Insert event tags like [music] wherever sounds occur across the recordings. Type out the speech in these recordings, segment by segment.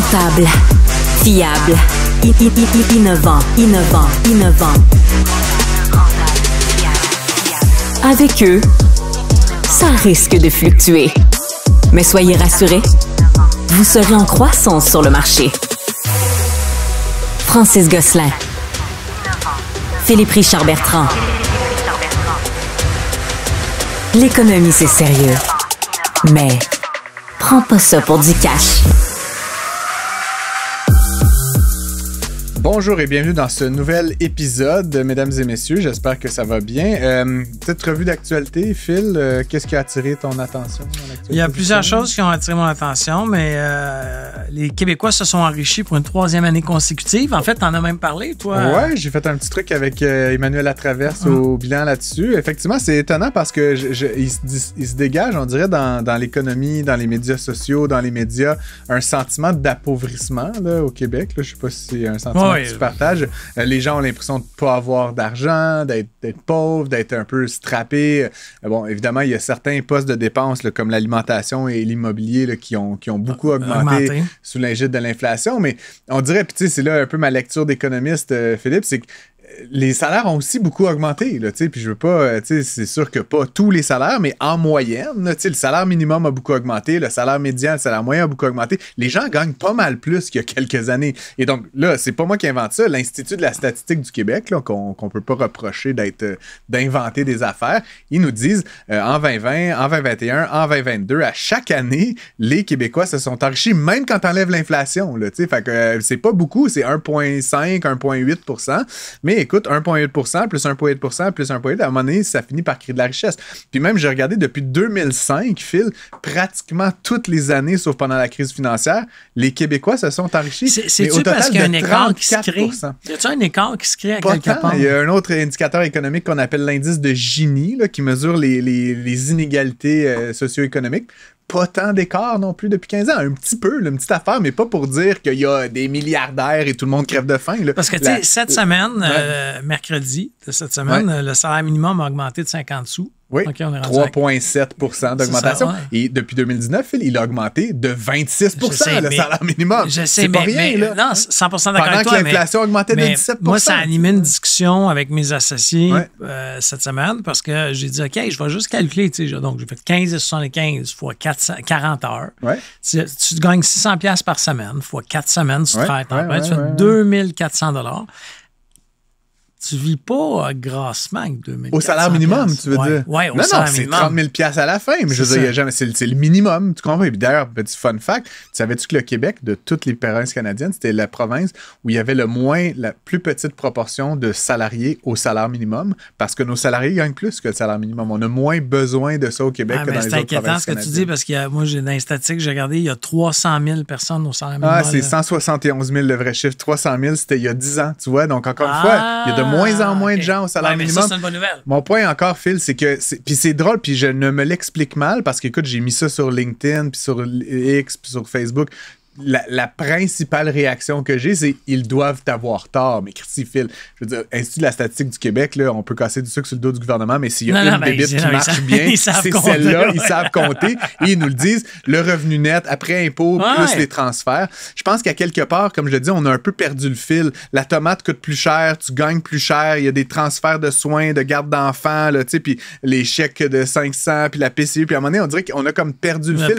Rentable. Fiable. innovant. Innovant. Innovant. Avec eux, ça risque de fluctuer. Mais soyez rassurés, vous serez en croissance sur le marché. Francis Gosselin. Philippe Richard Bertrand. L'économie, c'est sérieux. Mais prends pas ça pour du cash. Bonjour et bienvenue dans ce nouvel épisode, mesdames et messieurs. J'espère que ça va bien. Euh, petite revue d'actualité, Phil, euh, qu'est-ce qui a attiré ton attention? Il y a plusieurs choses qui ont attiré mon attention, mais euh, les Québécois se sont enrichis pour une troisième année consécutive. En fait, t'en as même parlé, toi. Ouais, j'ai fait un petit truc avec euh, Emmanuel Latraverse au ah. bilan là-dessus. Effectivement, c'est étonnant parce que je, se, dégage, on dirait, dans, l'économie, dans les médias sociaux, dans les médias, un sentiment d'appauvrissement au Québec. Là. Je sais pas si c'est un sentiment tu euh, les gens ont l'impression de ne pas avoir d'argent, d'être pauvre, d'être un peu strappé. Euh, bon, évidemment, il y a certains postes de dépenses comme l'alimentation et l'immobilier qui ont, qui ont beaucoup euh, augmenté, sous l'ingite de l'inflation, mais on dirait, puis tu sais, c'est là un peu ma lecture d'économiste, Philippe, c'est que les salaires ont aussi beaucoup augmenté. Là, puis je veux pas, euh, c'est sûr que pas tous les salaires, mais en moyenne, le salaire minimum a beaucoup augmenté, le salaire médian, le salaire moyen a beaucoup augmenté. Les gens gagnent pas mal plus qu'il y a quelques années. Et donc là, c'est pas moi qui invente ça. L'Institut de la statistique du Québec, qu'on peut pas reprocher d'être euh, d'inventer des affaires, ils nous disent euh, en 2020, en 2021, en 2022, à chaque année, les Québécois se sont enrichis, même quand on enlève l'inflation. que c'est pas beaucoup, c'est 1,5, 1,8 mais écoute, 1,8 plus 1,8 plus 1,8 à un moment donné, ça finit par créer de la richesse. Puis même, j'ai regardé depuis 2005, Phil, pratiquement toutes les années, sauf pendant la crise financière, les Québécois se sont enrichis. C'est-tu parce qu'il y a un écart qui se crée? cest un écart qui se crée à quelque Il y a un autre indicateur économique qu'on appelle l'indice de Gini, qui mesure les, inégalités euh, socio-économiques pas tant d'écart non plus depuis 15 ans. Un petit peu, une petite affaire, mais pas pour dire qu'il y a des milliardaires et tout le monde crève de faim. Parce que, tu sais, cette semaine, euh, mercredi de cette semaine, le salaire minimum a augmenté de 50 sous. Oui, 3,7 d'augmentation. Et depuis 2019, il a augmenté de 26 le salaire minimum. Je sais, pas rien, là. non, 100 d'accord avec toi, que l'inflation augmentait de 17 Moi, ça a animé une discussion avec mes associés euh, cette semaine parce que j'ai dit, OK, je vais juste calculer. Donc, j'ai fait 15,75 fois 40 heures. Tu, gagnes 600 par semaine fois 4 semaines, si tu travailles Tu fais 2400 tu ne vis pas à euh, grassement avec 2000 Au salaire minimum, tu veux dire? Oui, au salaire non, c'est 30 000 à la fin, mais je veux dire, jamais... c'est le minimum, tu comprends? Et d'ailleurs, petit fun fact, tu savais-tu que le Québec, de toutes les provinces canadiennes, c'était la province où il y avait le moins, la plus petite proportion de salariés au salaire minimum, parce que nos salariés gagnent plus que le salaire minimum. On a moins besoin de ça au Québec ah, que dans les autres provinces C'est inquiétant ce que tu dis, parce que euh, moi, j'ai dans les statistiques, j'ai regardé, il y a 300 000 personnes au salaire ah, minimum. Ah, c'est 171 000 le vrai chiffre. 300 000, c'était il y a 10 ans, tu vois? Donc, encore une fois, il y a de ah, moins en moins de gens au salaire minimum. Ça, une bonne nouvelle. Mon point encore, Phil, c'est que. Puis c'est drôle, puis je ne me l'explique mal parce que, écoute, j'ai mis ça sur LinkedIn, puis sur X, puis sur Facebook la, principale réaction que j'ai, c'est ils doivent avoir tort, mais Christy Phil. Je veux dire, Institut de la statistique du Québec, là, on peut casser du sucre sur le dos du gouvernement, mais s'il y a une ben, débite qui marche bien, [laughs] c'est celle-là, ils savent compter et ils nous le disent. Le revenu net après impôt plus les transferts. Je pense qu'à quelque part, comme je le dis, on a un peu perdu le fil. La tomate coûte plus cher, tu gagnes plus cher, il y a des transferts de soins, de garde d'enfants, puis les chèques de 500, puis la PCU, puis à un moment donné, on dirait qu'on a comme perdu le fil.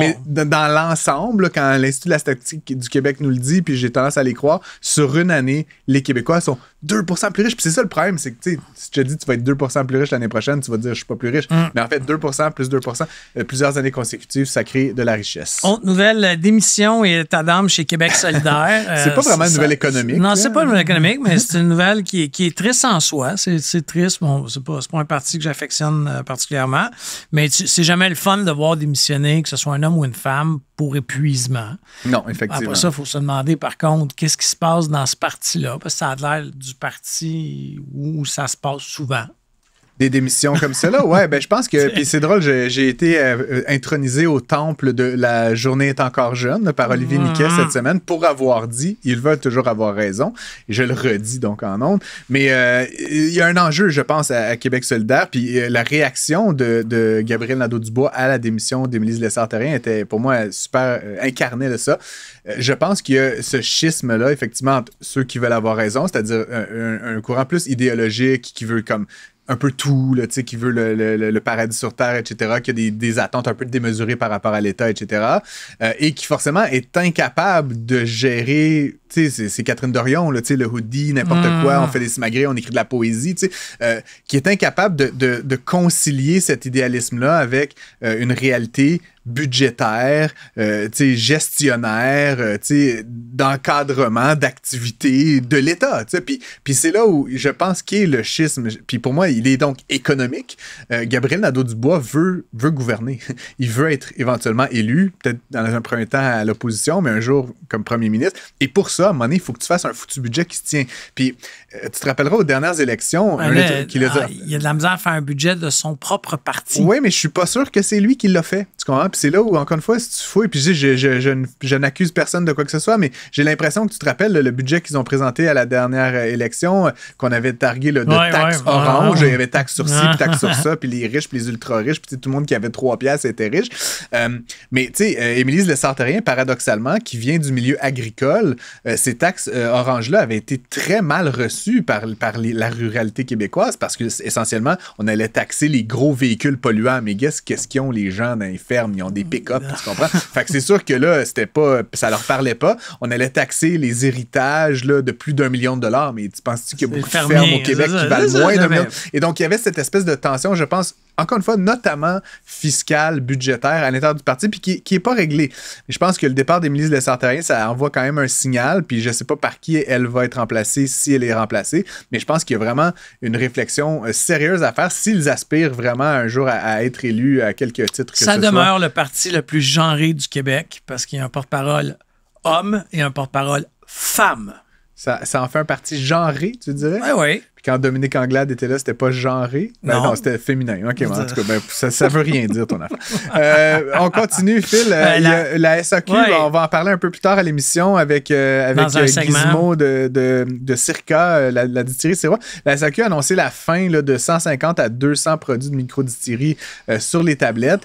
mais, dans l'ensemble, quand la statistique du Québec nous le dit, puis j'ai tendance à les croire, sur une année, les Québécois sont 2% plus riches. Puis c'est ça le problème, c'est que si tu te dis tu vas être 2% plus riche l'année prochaine, tu vas dire je suis pas plus riche. Mm. Mais en fait, 2% plus 2%, euh, plusieurs années consécutives, ça crée de la richesse. Autre nouvelle, euh, démission et dame chez Québec [laughs] solidaire. Euh, c'est n'est pas vraiment une nouvelle économique. Non, c'est pas une nouvelle économique, mais c'est une nouvelle qui est, qui est triste en soi. C'est triste. Bon, c'est pas, un parti que j'affectionne particulièrement, mais c'est jamais le fun de voir démissionner, que ce soit un homme ou une femme, pour épuisement. Après ça, il faut se demander, par contre, qu'est-ce qui se passe dans ce parti-là? Parce que ça a l'air du parti où ça se passe souvent des démissions comme cela. [laughs] Ouais, ben je pense que. Puis c'est drôle, j'ai été euh, intronisé au temple de La journée est encore jeune par Olivier Niquet cette semaine pour avoir dit ils veulent toujours avoir raison. Et je le redis donc en honte. Mais euh, il y a un enjeu, je pense, à, Québec solidaire. Puis euh, la réaction de, de Gabriel Nadeau-Dubois à la démission d'Émilie lessard était pour moi super incarnée de ça. je pense qu'il y a ce schisme-là, effectivement, entre ceux qui veulent avoir raison, c'est-à-dire un courant plus idéologique qui veut comme un peu tout, là, qui veut le, le, paradis sur Terre, etc., qui a des, des attentes un peu démesurées par rapport à l'État, etc., euh, et qui forcément est incapable de gérer, c'est Catherine Dorion, là, le hoodie, n'importe mm. quoi, on fait des simagrées, on écrit de la poésie, euh, qui est incapable de, de, de concilier cet idéalisme-là avec euh, une réalité budgétaire, euh, gestionnaire, euh, d'encadrement, d'activité de l'État. Puis, c'est là où je pense qu'il est le schisme. Puis pour moi, il est donc économique. Euh, Gabriel Nadeau-Dubois veut, veut gouverner. [laughs] Il veut être éventuellement élu, peut-être dans un premier temps à l'opposition, mais un jour comme premier ministre. Et pour ça, à un moment donné, il faut que tu fasses un foutu budget qui se tient. Puis euh, tu te rappelleras aux dernières élections, ah, Il a de la misère à faire un budget de son propre parti. Oui, mais je suis pas sûr que c'est lui qui l'a fait. Tu Puis c'est là où, encore une fois, si tu fouilles, puis je, n'accuse personne de quoi que ce soit, mais j'ai l'impression que tu te rappelles le budget qu'ils ont présenté à la dernière euh, élection, euh, qu'on avait targué le de taxes oranges. orange, il y avait taxes sur ci, puis sur [laughs] ça, puis les riches, puis les ultra-riches, puis tout le monde qui avait trois pièces était riche. mais tu sais, Émilie Le Sartérien, paradoxalement, qui vient du milieu agricole, ces taxes orange-là avaient été très mal reçues par, la ruralité québécoise parce que essentiellement, on allait taxer les gros véhicules polluants. Mais qu'est-ce qu'ils ont les gens dans les fermes? Ils ont des pick-up, tu comprends? [laughs] fait que c'est sûr que là, c'était pas. ça leur parlait pas. On allait taxer les héritages de plus d'un million de dollars. Mais tu penses-tu qu'il y a beaucoup de fermes au Québec qui valent moins d'un million? Et donc, il y avait cette espèce de tension, je pense, encore une fois, notamment fiscale, budgétaire à l'intérieur du parti, puis qui, qui est pas réglé. Je pense que le départ des milices de Sartorien, ça envoie quand même un signal, puis je sais pas par qui elle va être remplacée, si elle est remplacée, mais je pense qu'il y a vraiment une réflexion euh, sérieuse à faire s'ils aspirent vraiment un jour à, être élus à quelques titres que ça demeure le parti le plus genré du Québec, parce qu'il y a un porte-parole homme et un porte-parole femme. Ça, ça, en fait un parti genré, tu dirais? Oui, oui quand Dominique Anglade était là, c'était pas genré. Ben non, c'était féminin. Ok, en tout cas, ça, ne ben, veut rien dire ton affaire. Euh, on continue, Phil. Euh, ben, la... SAQ, on va en parler un peu plus tard à l'émission avec, euh, avec Gizmo de, Circa, la, distillerie, distillerie vrai. La SAQ a annoncé la fin là, de 150 à 200 produits de microdistillerie sur les tablettes.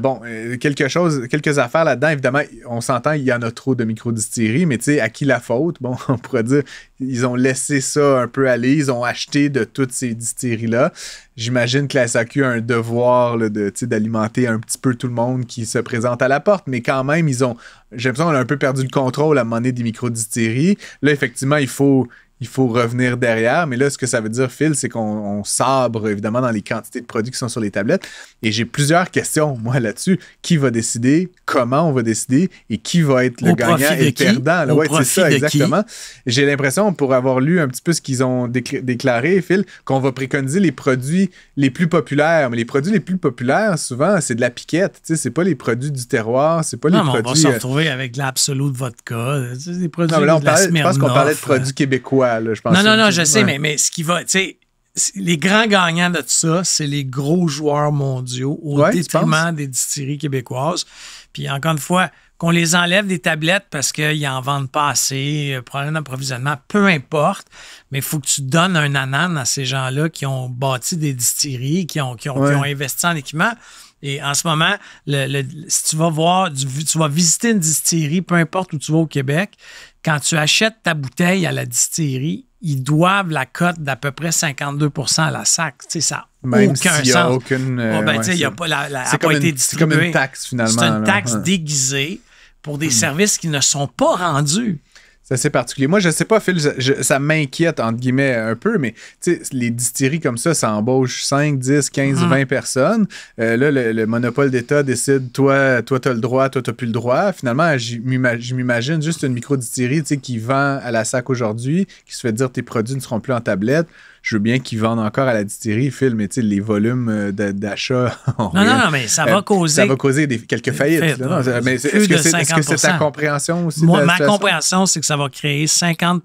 bon, quelque chose, quelques affaires là-dedans. Évidemment, on s'entend, il y en a trop de micro-distillerie, mais tu sais, à qui la faute? Bon, [laughs] on pourrait dire, ils ont laissé ça un peu aller. Ils ont acheté de toutes ces distilleries-là. J'imagine que la SAQ a un devoir d'alimenter un petit peu tout le monde qui se présente à la porte, mais quand même, ils ont. J'ai l'impression qu'on a un peu perdu le contrôle à monnaie des micro-distilleries. Là, effectivement, il faut il faut revenir derrière. Mais là, ce que ça veut dire, Phil, c'est qu'on sabre évidemment dans les quantités de produits qui sont sur les tablettes. Et j'ai plusieurs questions, moi, là-dessus. Qui va décider, comment on va décider et qui va être le gagnant et le perdant? Oui, c'est ça, exactement. J'ai l'impression, pour avoir lu un petit peu ce qu'ils ont déclaré, Phil, qu'on va préconiser les produits les plus populaires. Mais les produits les plus populaires, souvent, c'est de la piquette. Ce n'est c'est pas les produits du terroir, c'est pas les produits. On va se euh, retrouver avec de de vodka. Des produits de la je pense qu'on parlait de euh. produits québécois non, non, non, je sais, mais, mais ce qui va. Les grands gagnants de tout ça, c'est les gros joueurs mondiaux au détriment des distilleries québécoises. Puis encore une fois, qu'on les enlève des tablettes parce qu'ils en vendent pas assez, euh, problème d'approvisionnement, peu importe, mais il faut que tu donnes un anan à ces gens-là qui ont bâti des distilleries, qui ont, ont, investi en équipement. Et en ce moment, si tu vas voir, tu vas visiter une distillerie, peu importe où tu vas au Québec, quand tu achètes ta bouteille à la distillerie, ils doivent la cote d'à peu près 52 à la SAC. Tu ça n'a aucun sens. Y a aucune, euh, ben, y a pas, la, C'est comme une taxe, finalement. C'est une taxe déguisée pour des services qui ne sont pas rendus. C'est particulier. Moi, je sais pas, Phil, ça m'inquiète, entre guillemets, un peu, mais les distilleries comme ça, ça embauche 5, 10, 15, 20 personnes. Euh, là, le, monopole d'État décide, toi, toi, as le droit, toi, n'as plus le droit. Finalement, je m'imagine juste une micro-distillerie qui vend à la sac aujourd'hui, qui se fait dire tes produits ne seront plus en tablette je veux bien qu'ils vendent encore à la distillerie, Phil, mais les volumes euh, d'achat. [laughs] Non, non, non, mais ça euh, va causer. Ça va causer quelques faillites. est-ce que c'est ta compréhension aussi? de ma compréhension, c'est que ça va créer 50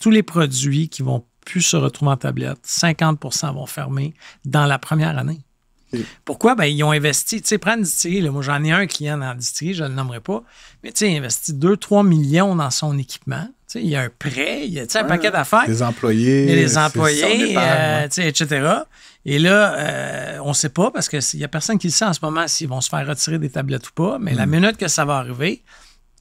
Tous les produits qui vont plus se retrouver en tablette, 50 vont fermer dans la première année. Pourquoi? Ben, ils ont investi. Tu sais, prends une distillerie. moi, j'en ai un client dans la distillerie, je ne le nommerai pas. Mais tu sais, il a investi 2-3 millions dans son équipement. Il y a un prêt, il y a un paquet d'affaires. Les employés. les employés, euh, etc. Et là, euh, on ne sait pas parce qu'il n'y a personne qui le sait en ce moment s'ils vont se faire retirer des tablettes ou pas. Mais la hmm. minute que ça va arriver,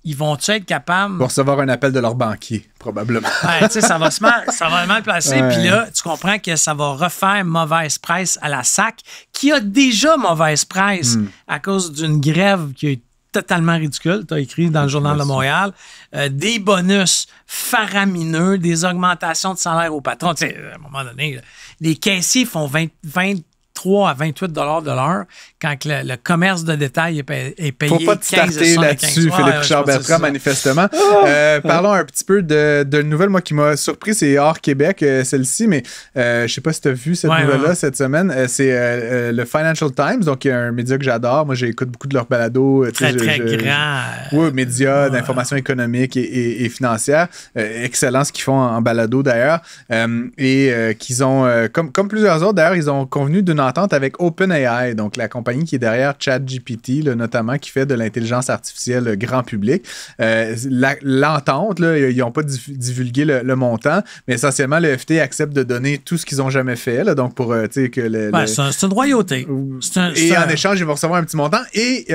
ils vont être capables. Pour recevoir un appel de leur banquier, probablement. ça, va mal, ça va mal placer. Puis là, tu comprends que ça va refaire mauvaise presse à la SAC, qui a déjà mauvaise presse hmm. à cause d'une grève qui a été totalement ridicule, tu as écrit dans le Journal de Montréal, euh, des bonus faramineux, des augmentations de salaire au patron. à un moment donné, les caissiers font 23 à 28 de l'heure quand le, le, commerce de détail est, payé. Faut pas te là-dessus, Philippe Richard Bertrand, manifestement. Ah! Euh, parlons un petit peu de, de nouvelle, moi, qui m'a surpris, c'est hors Québec, euh, celle-ci, mais euh, je sais pas si tu as vu cette nouvelle-là cette semaine. c'est le Financial Times, donc un média que j'adore. Moi, j'écoute beaucoup de leurs balados. Très, très grand. Oui, média d'information économique et, financière. excellent ce qu'ils font en, balado, d'ailleurs. et qu'ils ont, comme, comme plusieurs autres, d'ailleurs, ils ont convenu d'une entente avec OpenAI, donc la compagnie qui est derrière ChatGPT, notamment, qui fait de l'intelligence artificielle euh, grand public. Euh, l'entente, ils n'ont pas divulgué le, montant, mais essentiellement, le FT accepte de donner tout ce qu'ils n'ont jamais fait. donc, pour, euh, que C'est une royauté. et en échange, ils vont recevoir un petit montant. Et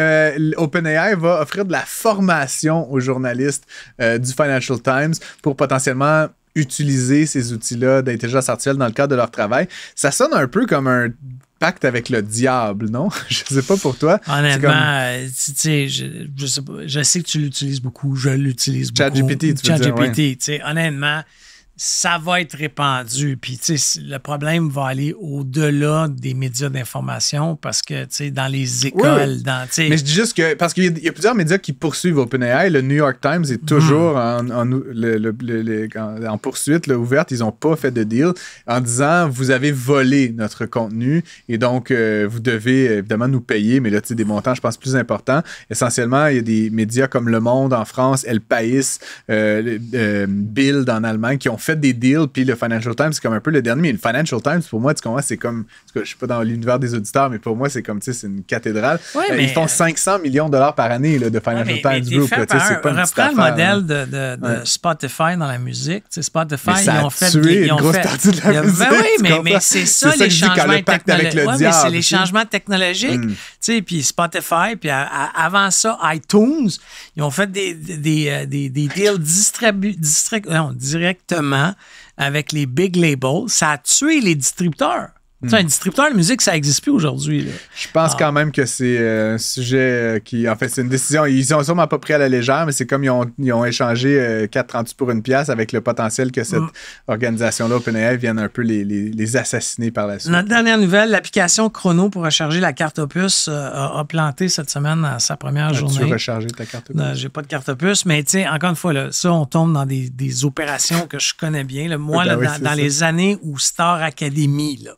OpenAI va offrir de la formation aux journalistes du Financial Times pour potentiellement utiliser ces outils-là d'intelligence artificielle dans le cadre de leur travail. Ça sonne un peu comme un pacte avec le diable, non? [laughs] je sais pas pour toi. Honnêtement, euh, tu sais, je, je, sais que tu l'utilises beaucoup, je l'utilise beaucoup. ChatGPT, tu Chat veux dire, GPT, honnêtement, ça va être répandu. Puis, tu sais, le problème va aller au-delà des médias d'information parce que, tu sais, dans les écoles, dans. Mais je dis juste que, parce qu'il y, a plusieurs médias qui poursuivent OpenAI. Le New York Times est mhm. toujours en, en, le, le, poursuite, ouverte. Ils n'ont pas fait de deal en disant vous avez volé notre contenu et donc euh, vous devez évidemment nous payer, mais là, tu sais, des montants, je pense, plus importants. Essentiellement, il y a des médias comme Le Monde en France, El País, euh, euh, Bild en Allemagne qui ont fait des deals, puis le Financial Times, c'est comme un peu le dernier. Mais le Financial Times, pour moi, tu comprends, c'est comme. je suis pas dans l'univers des auditeurs, mais pour moi, c'est comme, tu sais, c'est une cathédrale. Euh, mais, ils font 500 euh, millions de dollars par année là, de Financial Times Group. c'est pas une reprends le modèle de, de, de Spotify dans la musique. Spotify, ils ont fait. Tué ils ont une grosse fait... partie de la musique. Ben oui, mais, c'est ça, les changements technologiques. c'est les changements technologiques. Puis Spotify, puis avant ça, iTunes, ils ont fait des euh, deals directement avec les big labels. Ça a tué les distributeurs un distributeur de musique, ça n'existe plus aujourd'hui. Je pense ah. quand même que c'est euh, un sujet euh, qui. En fait, c'est une décision. Ils ont sûrement pas pris à la légère, mais c'est comme ils ont, échangé 4,38 euh, pour une pièce avec le potentiel que cette mm. organisation-là, OpenAI, vienne un peu les, assassiner par la suite. Notre dernière nouvelle, l'application Chrono pour recharger la carte Opus a, planté cette semaine à sa première journée. recharger ta carte Opus? J'ai pas de carte Opus, mais tu encore une fois, là, ça, on tombe dans des, opérations que je connais bien. Moi, ben dans, dans les années où Star Academy, là,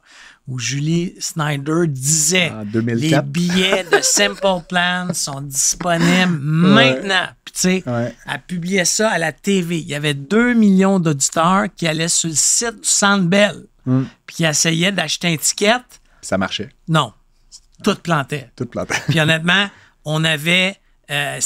où Julie Snyder disait les billets de Simple Plan sont disponibles maintenant. tu elle publiait ça à la TV. Il y avait 2 millions d'auditeurs qui allaient sur le site du Centre Bell hmm. puis qui essayaient d'acheter un ticket. ça marchait. Non. Tout plantait. Tout plantait. puis honnêtement, on avait euh,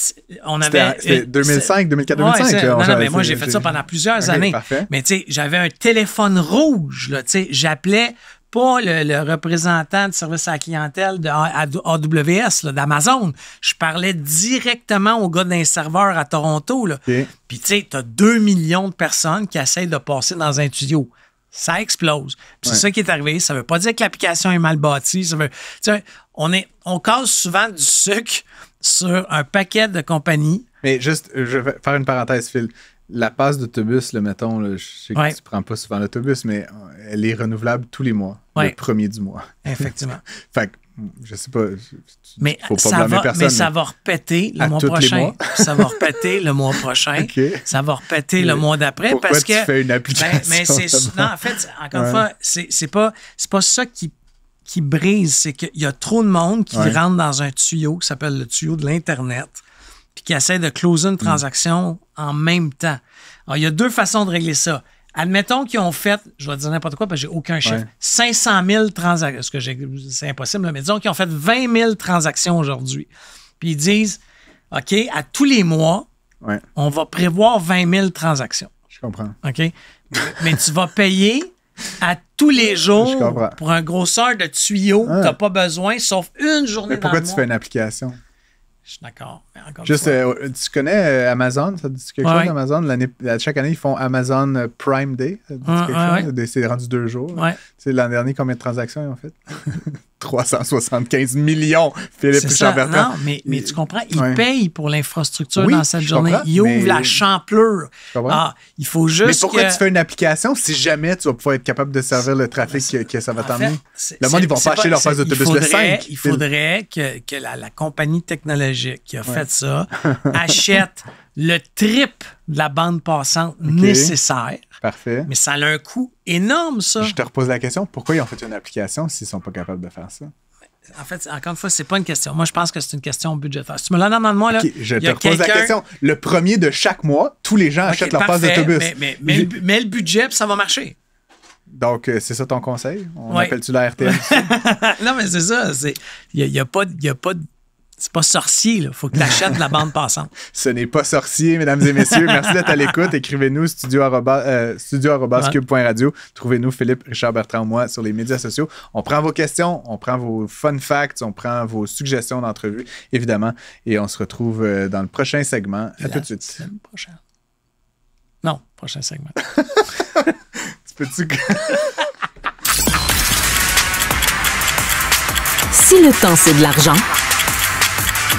on C'était 2005, 2004, 2005. mais moi, j'ai fait ça pendant plusieurs années. Mais tu sais, j'avais un téléphone rouge, Tu sais, j'appelais pas le, représentant de service à la clientèle de AWS, d'Amazon. Je parlais directement au gars d'un serveur à Toronto. Puis tu sais, tu as 2 millions de personnes qui essayent de passer dans un studio. Ça explose. C'est ça qui est arrivé. Ça ne veut pas dire que l'application est mal bâtie. on, est, on souvent du sucre sur un paquet de compagnies. Mais juste, je vais faire une parenthèse, Phil la passe d'autobus, le mettons, je sais que tu tu prends pas souvent l'autobus, mais euh, elle est renouvelable tous les mois, les le premier du mois. [laughs] Effectivement. fait que, je sais pas, mais faut pas ça va, personne. Mais ça va repéter [laughs] le mois prochain. [laughs] ça va repéter le mois prochain. Ça va repéter le mois d'après parce tu fais une ben, application. mais c'est non, en fait, encore une fois, c'est pas c'est pas ça qui qui brise, c'est qu'il y a trop de monde qui rentre dans un tuyau qui s'appelle le tuyau de l'internet puis qui essaie de close » une mm. transaction en même temps. Alors, il y a deux façons de régler ça. Admettons qu'ils ont fait, je vais dire n'importe quoi parce que j'ai aucun chiffre, 500 000 transactions, ce que c'est impossible, mais disons qu'ils ont fait 20 000 transactions aujourd'hui. Puis ils disent, OK, à tous les mois, on va prévoir 20 000 transactions. Je comprends. OK? mais tu vas payer à tous les jours pour un grosseur de tuyau, que tu n'as pas besoin, sauf une journée. Mais pourquoi tu fais une application? Je suis d'accord. Juste, euh, tu connais euh, Amazon? Ça te dit quelque chose, Amazon? chaque année, ils font Amazon euh, Prime Day. Ça dit quelque chose? C'est rendu deux jours. C'est l'an dernier, combien de transactions ils ont fait? [laughs] 375 millions, Philippe Chambertin. Non, mais, tu comprends, il payent paye pour l'infrastructure dans cette journée. Il ouvre la champlure. Ah, il faut juste. Mais pourquoi tu fais une application si jamais tu vas pouvoir être capable de servir le trafic que, ça va t'emmener? Le monde, ils vont pas acheter leur place d'autobus le 5. Il faudrait que, la, compagnie technologique qui a fait ça [laughs] achète le trip de la bande passante nécessaire Parfait. Mais ça a un coût énorme, ça. Je te repose la question, pourquoi ils ont fait une application s'ils sont pas capables de faire ça? En fait, encore une fois, c'est pas une question. Moi, je pense que c'est une question budgétaire. Si tu me l'as demandé moi, là. je te repose la question. Le premier de chaque mois, tous les gens achètent leur passe d'autobus. Mais, mais, le, mais, le budget, ça va marcher. Donc, euh, c'est ça ton conseil? On appelle-tu la RTL? [laughs] non, mais c'est ça. Il n'y pas, a pas de c'est pas sorcier, là. Faut que achètes la bande passante. [laughs] Ce n'est pas sorcier, mesdames et messieurs. Merci d'être à l'écoute. Écrivez-nous studio, euh, Trouvez-nous Philippe, Richard, Bertrand, moi sur les médias sociaux. On prend vos questions, on prend vos fun facts, on prend vos suggestions d'entrevue, évidemment. Et on se retrouve euh, dans le prochain segment. À tout de suite. Non, prochain segment. [laughs] tu peux si le temps, c'est de l'argent.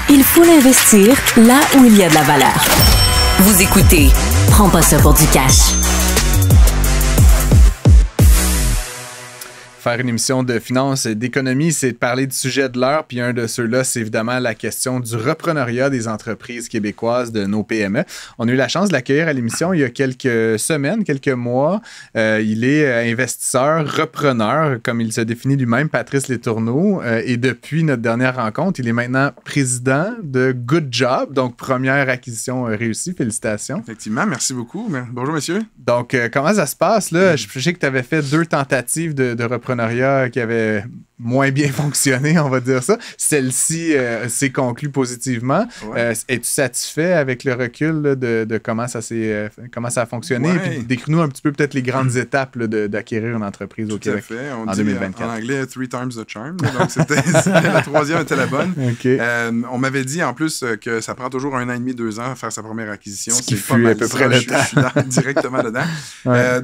Il faut l'investir là où il y a de la valeur. Vous écoutez, prends pas ça pour du cash. faire une émission de finance et d'économie, c'est de parler du sujet de l'heure. Puis un de ceux-là, c'est évidemment la question du repreneuriat des entreprises québécoises, de nos PME. On a eu la chance de l'accueillir à l'émission il y a quelques semaines, quelques mois. Euh, il est euh, investisseur, repreneur, comme il se définit lui-même, Patrice Letourneau. Euh, et depuis notre dernière rencontre, il est maintenant président de Good Job, donc première acquisition réussie. Félicitations. Effectivement, merci beaucoup. Bonjour, monsieur. Donc, comment ça se passe? Là? Mm. Je, sais que tu avais fait deux tentatives de, de qui avait moins bien [laughs] fonctionné, on va dire ça. Celle-ci euh, s'est conclue positivement. Euh, es-tu satisfait avec le recul de, comment ça s'est euh, comment ça a fonctionné? Décris-nous un petit peu peut-être les grandes mm. étapes d'acquérir une entreprise au Québec fait. On en dit, 2024. En anglais, three times the charm. Donc [laughs] c'était la troisième était la bonne. on m'avait dit en plus que ça prend toujours un an et demi, deux ans à faire sa première acquisition. Ce qui fut à peu près le directement dedans.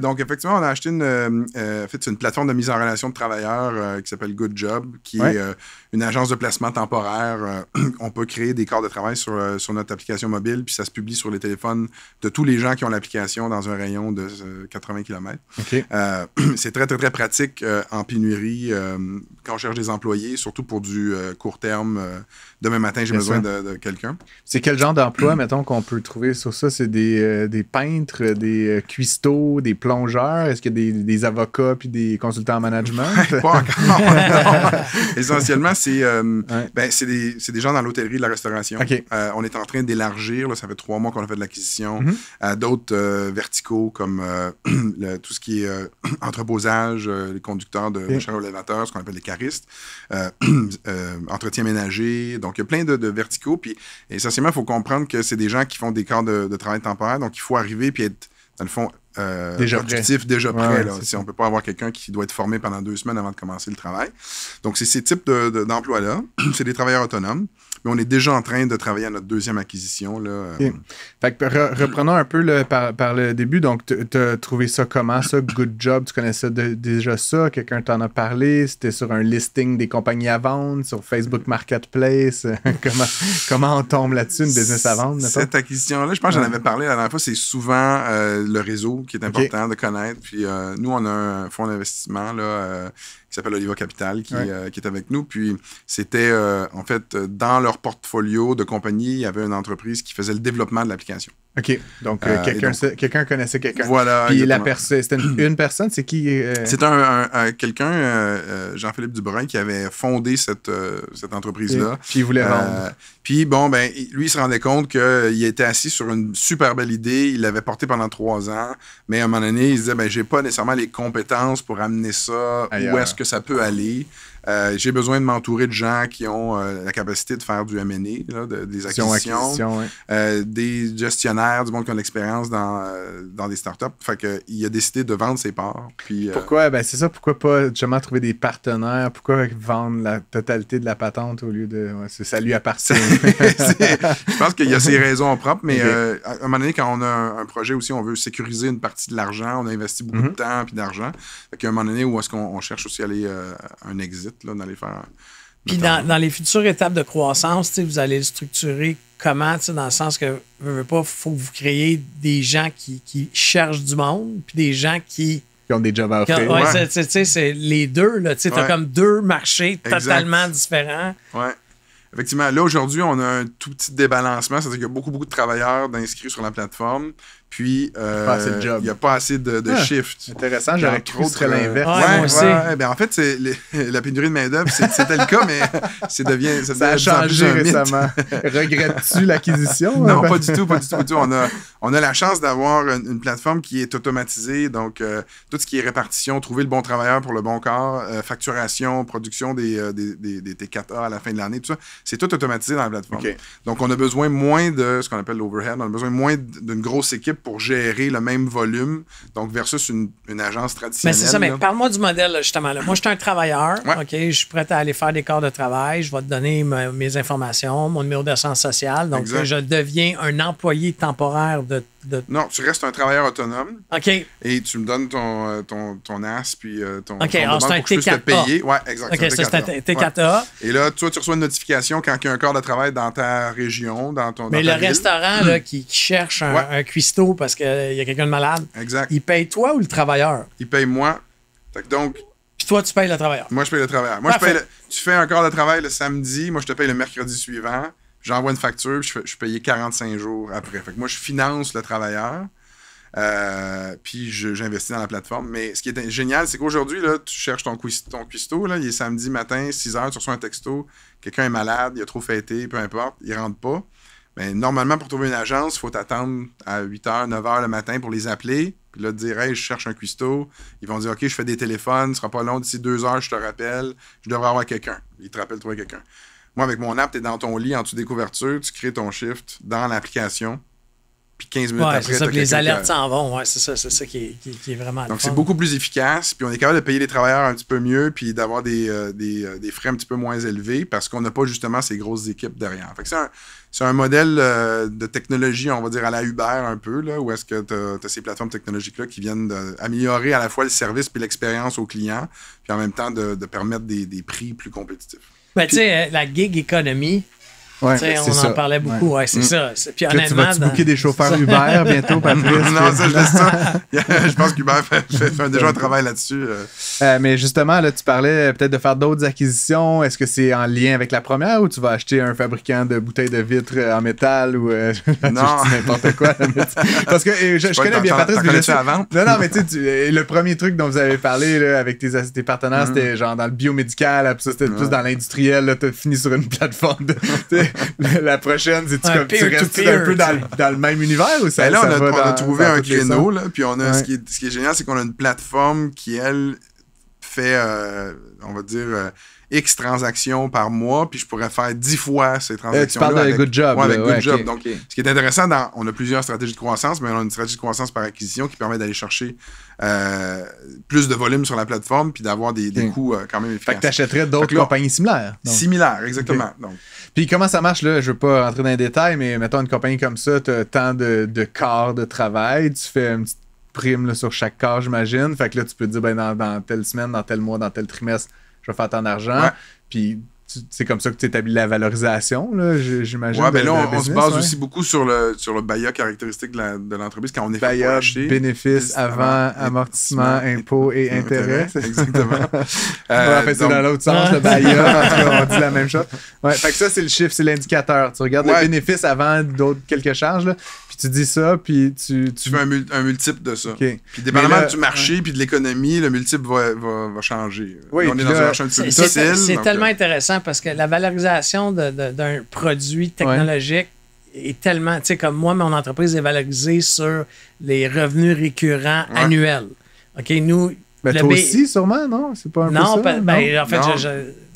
[laughs] donc effectivement, on a acheté une, fait, une plateforme de mise en relation de travailleurs qui s'appelle Good Job, qui est euh, une agence de placement temporaire. Euh, [clears throat] on peut créer des corps de travail euh, sur, notre application mobile, puis ça se publie sur les téléphones de tous les gens qui ont l'application dans un rayon de 80 euh, km. [clears throat] c'est très, très, très pratique en pénurie quand on cherche des employés, surtout pour du court terme. demain matin, j'ai besoin de, quelqu'un. C'est quel genre d'emploi, [clears throat] mettons, qu'on peut trouver sur ça? C'est des, peintres, des cuistots, des plongeurs? Est-ce qu'il y a des, avocats puis des consultants en management? [laughs] Pas encore. [laughs] Essentiellement, euh, ben, c'est des, gens dans l'hôtellerie de la restauration. Euh, on est en train d'élargir. Ça fait trois mois qu'on a fait de l'acquisition. Mhm. D'autres euh, verticaux comme [clears throat] tout ce qui est [clears throat] entreposage, les conducteurs de okay. ce qu'on appelle les caristes, [clears throat] entretien ménager. Donc, il y a plein de, verticaux. Puis, essentiellement, il faut comprendre que c'est des gens qui font des corps de, travail temporaire. Donc, il faut arriver puis être, dans le fond, euh, déjà productif, déjà prêt. là, si on peut pas avoir quelqu'un qui doit être formé pendant deux semaines avant de commencer le travail. Donc, c'est ces types d'emplois-là. [clears throat] c'est des travailleurs autonomes mais on est déjà en train de travailler à notre deuxième acquisition. Là. Euh. Fait que reprenons un peu le, par, le début. Donc, tu as trouvé ça comment, ça? Good job, tu connaissais déjà ça? Quelqu'un t'en a parlé? C'était sur un listing des compagnies à vendre, sur Facebook Marketplace? [laughs] comment, comment on tombe là-dessus, une business à vendre? Cette acquisition-là, je pense que j'en avais parlé la dernière fois, c'est souvent euh, le réseau qui est important de connaître. Puis euh, nous, on a un fonds d'investissement là, qui s'appelle Oliva Capital, euh, qui, est avec nous. Puis c'était, euh, en fait, dans leur portfolio de compagnie, il y avait une entreprise qui faisait le développement de l'application. OK. Donc, euh, euh, quelqu'un connaissait quelqu'un. Voilà. Puis la c'était une, personne, c'est qui euh, C'était un, quelqu'un, Jean-Philippe Dubrin, qui avait fondé cette, entreprise-là. Puis il voulait vendre. Puis bon, ben, lui, il se rendait compte qu'il était assis sur une super belle idée. Il l'avait portée pendant trois ans. Mais à un moment donné, il se disait, ben, j'ai pas nécessairement les compétences pour amener ça. Où est-ce que ça peut aller? Euh, j'ai besoin de m'entourer de gens qui ont euh, la capacité de faire du M&A, des acquisitions, euh, des gestionnaires, du monde qui ont l'expérience dans, dans des startups. Fait il a décidé de vendre ses parts. Puis, pourquoi? Ben, c'est ça, pourquoi pas justement trouver des partenaires? Pourquoi vendre la totalité de la patente au lieu de... ça lui appartient. je pense qu'il y a ses raisons propres, mais à un moment donné, quand on a un, projet aussi, on veut sécuriser une partie de l'argent, on a investi beaucoup de mhm. temps puis d'argent. y qu'à un moment donné, où est-ce qu'on cherche aussi à aller un exit, dans les Puis dans, les futures étapes de croissance, vous allez le structurer comment, dans le sens que veux, pas, faut vous créez des gens qui, qui cherchent du monde, puis des gens qui qui ont des jobs à offrir. c'est les deux. Tu as comme deux marchés totalement différents. différents effectivement, là, aujourd'hui, on a un tout petit débalancement, c'est-à-dire qu'il y a beaucoup, beaucoup de travailleurs d'inscrits sur la plateforme, puis il n'y euh, a pas assez de, de ah. shift. Intéressant, j'aurais cru que euh, l'inverse. Ouais, ben, en fait, [laughs] la pénurie de main-d'œuvre, c'était le cas, mais [laughs] ça devient. Ça, a changé récemment. [laughs] Regrettes-tu l'acquisition? Hein? Non, pas du tout, pas du tout, On a, la chance d'avoir une, plateforme qui est automatisée, donc euh, tout ce qui est répartition, trouver le bon travailleur pour le bon corps, facturation, production des, des, des, des, T4A à la fin de l'année, tout ça. C'est tout automatisé dans la plateforme. Donc, on a besoin moins de ce qu'on appelle l'overhead. On a besoin moins d'une grosse équipe pour gérer le même volume. Donc, versus une, agence traditionnelle. Mais c'est ça, mais parle-moi du modèle, justement. Moi, je suis un travailleur. OK, je suis prêt à aller faire des corps de travail. Je vais te donner mes informations, mon numéro d'assurance sociale. Donc, je deviens un employé temporaire de non, tu restes un travailleur autonome. OK. Et tu me donnes ton, euh, AS puis euh, ton. OK, pour que t 4 Te payer. Ouais, exactement. OK, c'est un t Et là, toi, tu reçois une notification quand il y a un corps de travail dans ta région, dans ton. Mais le restaurant hmm. qui, cherche un, cuistot parce qu'il euh, y a quelqu'un de malade. Il paye toi ou le travailleur Il paye moi. Donc. Puis toi, tu payes le travailleur. Moi, je paye le travailleur. Moi, je paye Tu fais un corps de travail le samedi, moi, je te paye le mercredi suivant j'envoie une facture, je, suis payé 45 jours après. moi, je finance le travailleur. Euh, puis j'investis dans la plateforme. Mais ce qui est génial, c'est qu'aujourd'hui, tu cherches ton, cuistot, ton là, il est samedi matin, 6 h, tu reçois un texto, quelqu'un est malade, il a trop fêté, peu importe, il rentre pas. Mais normalement, pour trouver une agence, il faut t'attendre à 8 h, 9 h le matin pour les appeler. Puis là, te dire, je cherche un cuistot. Ils vont dire, OK, je fais des téléphones, ce sera pas long, d'ici 2 heures, je te rappelle, je devrais avoir quelqu'un. Ils te rappellent, toi quelqu'un. Moi, avec mon app, tu es dans ton lit en dessous des couvertures, tu crées ton shift dans l'application. Puis 15 minutes ouais, après, c'est ça, les alertes s'en vont. Ouais, c'est ça, c'est ça qui est, vraiment. Donc, c'est beaucoup plus efficace. Puis on est capable de payer les travailleurs un petit peu mieux. Puis d'avoir euh, euh, des, frais un petit peu moins élevés parce qu'on n'a pas justement ces grosses équipes derrière. Fait que c'est un modèle euh, de technologie, on va dire à la Uber un peu, là, où est-ce que tu as, ces plateformes technologiques-là qui viennent d'améliorer à la fois le service puis l'expérience aux clients, puis en même temps de, permettre des prix plus compétitifs. Ben, tu sais, euh, la gig économie, Ouais, on en parlait beaucoup. Ouais. c'est mm. ça. Puis honnêtement, tu vas -tu booker des [laughs] chauffeurs Uber bientôt, Patrice? [laughs] non, ça, je laisse ça. [laughs] je pense qu'Uber fait, fait, déjà un travail là-dessus. Euh. Euh, mais justement, là, tu parlais euh, peut-être de faire d'autres acquisitions. Est-ce que c'est en lien avec la première ou tu vas acheter un fabricant de bouteilles de vitres en métal ou n'importe quoi? Parce que je, connais bien Patrice. Mais je avant? Non, non, mais tu sais, le premier truc dont vous avez parlé avec tes, partenaires, mm. c'était genre dans le biomédical, ça, c'était plus dans l'industriel. Tu as fini sur une plateforme de [laughs] la prochaine, c'est-tu comme tu restes un peu dans, le même univers ou ça, ben là, on a, trouvé un créneau, là, puis on a, ce, qui est, génial, c'est qu'on a une plateforme qui, elle, fait, euh, on va dire, euh, X transactions par mois, puis je pourrais faire 10 fois ces transactions. Eh, -là tu parles Good Job. avec Good Job. Donc, ce qui est intéressant, dans, on a plusieurs stratégies de croissance, mais on a une stratégie de croissance par acquisition qui permet d'aller chercher euh, plus de volume sur la plateforme, puis d'avoir des, coûts euh, quand même efficaces. Fait que tu achèterais d'autres compagnies similaires. Similaires, exactement. Puis comment ça marche, là, je ne veux pas rentrer dans les détails, mais mettons une compagnie comme ça, tu as tant de, corps de travail, tu fais une petite prime sur chaque corps, j'imagine. Fait que là, tu peux te dire, ben, dans, telle semaine, dans tel mois, dans tel trimestre, je vais faire tant d'argent. Puis c'est comme ça que tu établis la valorisation, j'imagine. Ouais, mais là, on, se base aussi beaucoup sur le, sur le BAYA caractéristique de l'entreprise quand on est BAYA, bénéfice avant amortissement, impôts et intérêts. [laughs] Exactement. en fait, c'est dans l'autre sens, le BAYA. [laughs] on dit la même chose. Ouais, fait que ça, c'est le chiffre, c'est l'indicateur. Tu regardes le bénéfice avant d'autres quelques charges. Là. Puis tu dis ça, puis tu. Tu, un, multiple de ça. Puis dépendamment du marché puis de l'économie, le multiple va, changer. on est dans C'est tellement euh, intéressant parce que la valorisation d'un produit technologique est tellement. Tu sais, comme moi, mon entreprise est valorisée sur les revenus récurrents annuels. OK, nous. Ben, toi aussi, sûrement, non? C'est pas un ben, non,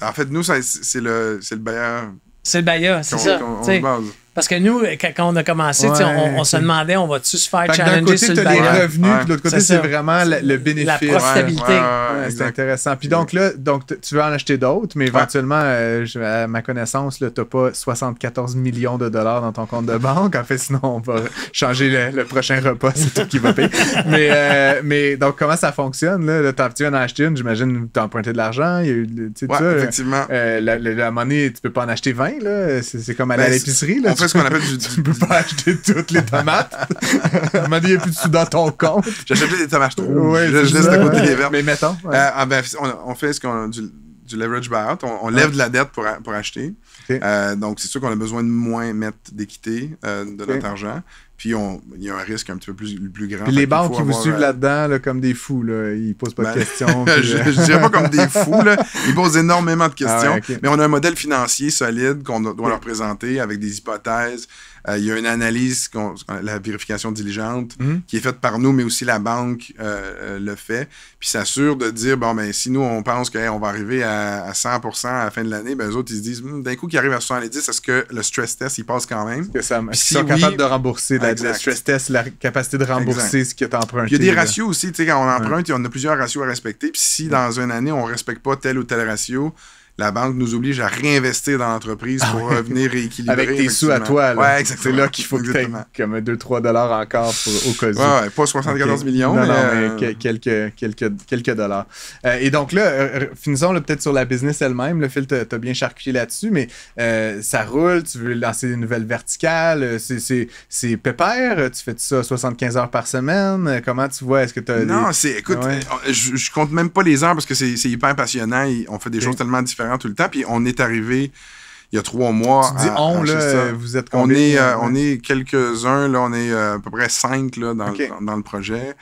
en fait, nous, c'est le, le bailleur. C'est le bailleur, c'est ça. On, base. Parce que nous, quand on a commencé, on, se demandait, on va-tu se faire challenger sur le côté, tu les revenus, puis de l'autre côté, c'est vraiment le, bénéfice. La c'est intéressant. Puis donc là, donc, tu veux en acheter d'autres, mais éventuellement, euh, à ma connaissance, tu n'as pas 74 millions de dollars dans ton compte de banque. En fait, sinon, on va changer le, prochain repas, c'est tout qui va payer. [laughs] mais, euh, mais donc, comment ça fonctionne? Là? tu en acheter une, j'imagine, tu as emprunté de l'argent. Il effectivement. la, monnaie, tu peux pas en acheter 20. C'est comme aller à ben, l'épicerie. là fait ce qu'on appelle [laughs] tu ne peux pas acheter toutes les tomates. à un il n'y a plus de sous dans ton compte. J'achète plus des tomates trop. je, laisse de côté les vertes. Mais mettons. Euh, ah, ben, on, fait ce qu'on du, du leverage buyout. On, lève ah. de la dette pour, pour acheter. Euh, donc, c'est sûr qu'on a besoin de moins mettre d'équité euh, de notre argent. Puis il y a un risque un petit peu plus, plus grand. les banques qui vous suivent euh, là-dedans comme des fous, là, ils posent pas de ben, questions. [laughs] je, ne euh, dirais pas comme des [laughs] fous, ils posent énormément de questions. Ah mais on a un modèle financier solide qu'on doit leur présenter avec des hypothèses. Euh, il y a une analyse, la vérification diligente, mhm. qui est faite par nous, mais aussi la banque le fait. Puis s'assure de dire, bon, ben, si nous, on pense qu'on va arriver à, 100% à la fin de l'année, ben, eux autres, ils se disent, hmm, d'un coup, qui arrivent à 70, est-ce que le stress test, il passe quand même? Que ça, sont capables de rembourser la, stress test, la capacité de rembourser ce que tu emprunté. Il y a des ratios aussi, tu sais, quand on emprunte, et on a plusieurs ratios à respecter. Puis si dans une année, on ne respecte pas tel ou tel ratio, la banque nous oblige à réinvestir dans l'entreprise ah pour revenir [laughs] rééquilibrer. Avec tes sous à toi. C'est là qu'il faut que comme 2-3 dollars encore au cas pas 74 millions, non, mais, euh, quelques, quelques, quelques dollars. Euh, et donc là, euh, finissons peut-être sur la business elle-même. Le tu t'as bien charcuté là-dessus, mais ça roule, tu veux lancer des nouvelles verticales, c'est, c'est, pépère, tu fais ça 75 heures par semaine. Comment tu vois, est-ce que tu as... Non, c'est, écoute, je, je, compte même pas les heures parce que c'est, hyper passionnant. On fait des choses tellement différentes tout le temps. Puis on est arrivé il y a trois mois. on, vous êtes On est, euh, euh, on est quelques-uns, là, on est euh, à peu près cinq là, dans, le, dans, le projet.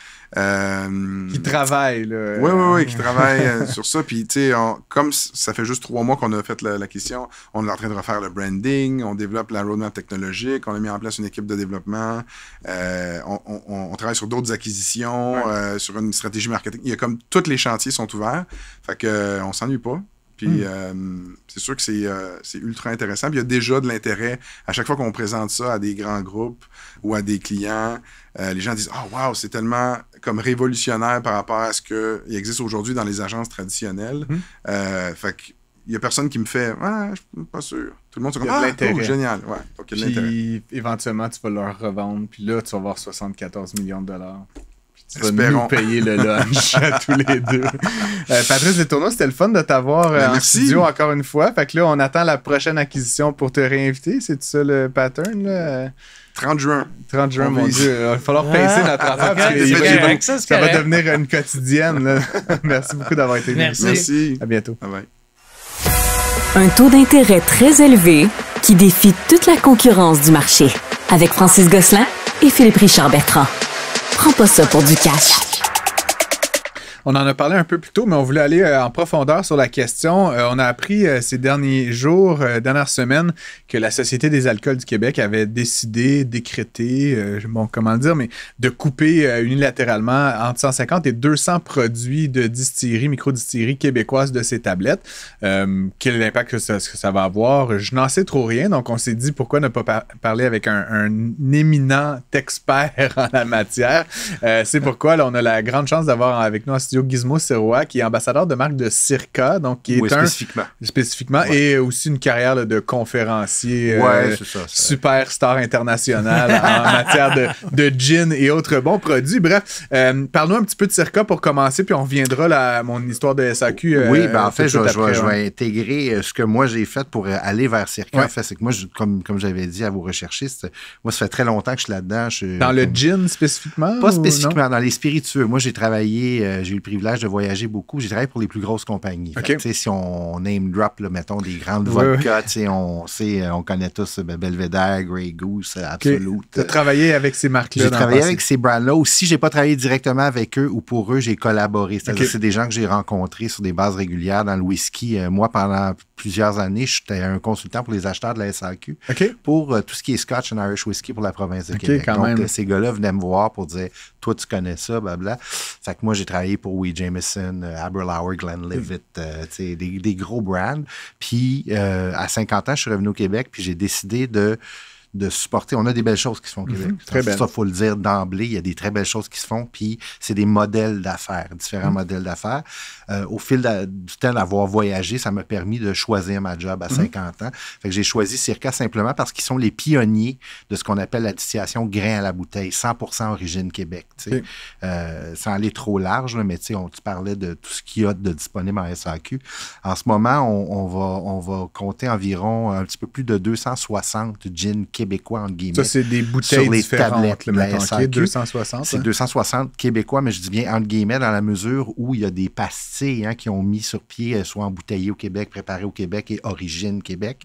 qui travaillent, là. Oui, oui, oui, qui travaillent sur ça. Puis, tu sais, comme ça fait juste trois mois qu'on a fait la, question, on est en train de refaire le branding, on développe la roadmap technologique, on a mis en place une équipe de développement, on, travaille sur d'autres acquisitions, sur une stratégie marketing. Il y a comme tous les chantiers sont ouverts. Fait qu'on on s'ennuie pas. Puis hmm. euh, c'est sûr que euh, c'est, ultra intéressant. Puis il y a déjà de l'intérêt à chaque fois qu'on présente ça à des grands groupes ou à des clients. Euh, les gens disent Oh, wow, c'est tellement comme révolutionnaire par rapport à ce qu'il existe aujourd'hui dans les agences traditionnelles. Hmm. fait il n'y a personne qui me fait Ah, je suis pas sûr. Tout le monde se dit ah, génial. Ouais, puis, éventuellement, tu vas leur revendre. Puis là, tu vas avoir 74 millions de dollars. Tu vas nous payer le lunch à [laughs] tous les deux. Euh, Patrice Letourneau, c'était le fun de t'avoir euh, ben, en studio encore une fois. Fait que là, on attend la prochaine acquisition pour te réinviter. C'est ça le pattern? 30 juin. 30 juin, mon Dieu. Il va falloir penser ah, notre affaire ah, ah, ça, va devenir une quotidienne. [laughs] Merci beaucoup d'avoir été venu. Merci. Merci. À bientôt. Un taux d'intérêt très élevé qui défie toute la concurrence du marché. Avec Francis Gosselin et Philippe Richard Bertrand. Prends pas ça pour du cash. On en a parlé un peu plus tôt, mais on voulait aller euh, en profondeur sur la question. Euh, on a appris euh, ces derniers jours, dernières semaines, que la Société des alcools du Québec avait décidé, décrété, bon, comment dire, mais de couper unilatéralement entre 150 et 200 produits de micro-distillerie québécoise de ces tablettes. quel est l'impact que ça, va avoir? Je n'en sais trop rien, donc on s'est dit pourquoi ne pas parler avec un, éminent expert [laughs] en la matière. C'est pourquoi là, on a la grande chance d'avoir avec nous Gizmo qui est ambassadeur de marque de Circa, donc qui est un. Spécifiquement. et aussi une carrière de conférencier, euh, super star international en [laughs] matière de, de, gin et autres bons produits. Bref, euh, parle-nous un petit peu de Circa pour commencer, puis on reviendra à mon histoire de SAQ. oui, euh, ben en fait, je, vais, hein. intégrer ce que moi j'ai fait pour aller vers Circa. En fait, c'est que moi, comme, comme j'avais dit à vos recherchistes, moi, ça fait très longtemps que je suis là-dedans. dans le gin spécifiquement? Pas spécifiquement, dans les spiritueux. Moi, j'ai travaillé, j'ai privilège de voyager beaucoup. J'ai travaillé pour les plus grosses compagnies. si on name drop, là, mettons, des grandes vodkas, vodka, on sait, euh, on connaît tous euh, ben, Belvedere, Grey Goose, euh, Absolute. Tu as travaillé avec ces marques-là. J'ai travaillé avec ces brands-là. Aussi, j'ai pas travaillé directement avec eux ou pour eux, j'ai collaboré. C'est des gens que j'ai rencontrés sur des bases régulières dans le whisky. moi, pendant plusieurs années, j'étais un consultant pour les acheteurs de la SAQ pour euh, tout ce qui est Scotch and Irish Whiskey pour la province de Québec. Donc, ces gars-là venaient me voir pour dire Toi, tu connais ça, blabla. Fait que moi, j'ai travaillé pour Wee Jameson, euh, Aberlour, Glenlivet, mm. Euh, des, gros brands. Puis, à 50 ans, je suis revenu au Québec, puis j'ai décidé de de supporter. On a des belles choses qui se font au mhm. Québec. très Ça, il faut le dire d'emblée, il y a des très belles choses qui se font, puis c'est des modèles d'affaires, différents mhm. modèles d'affaires. Euh, au fil du temps d'avoir voyagé, ça m'a permis de choisir ma job à 50 mhm. ans. Fait que j'ai choisi Circa simplement parce qu'ils sont les pionniers de ce qu'on appelle la distillation grain à la bouteille, 100% origine Québec. Euh, sans aller trop large, mais on, tu parlais de tout ce qu'il y a de disponible en SAQ. En ce moment, on, va, compter environ un petit peu plus de 260 gins Québec québécois, entre guillemets. Ça, c'est des bouteilles sur de la 260. C'est 260 hein? québécois, mais je dis bien entre guillemets dans la mesure où il y a des pastilles hein, qui ont mis sur pied, euh, soit embouteillées au Québec, préparées au Québec et Origine Québec.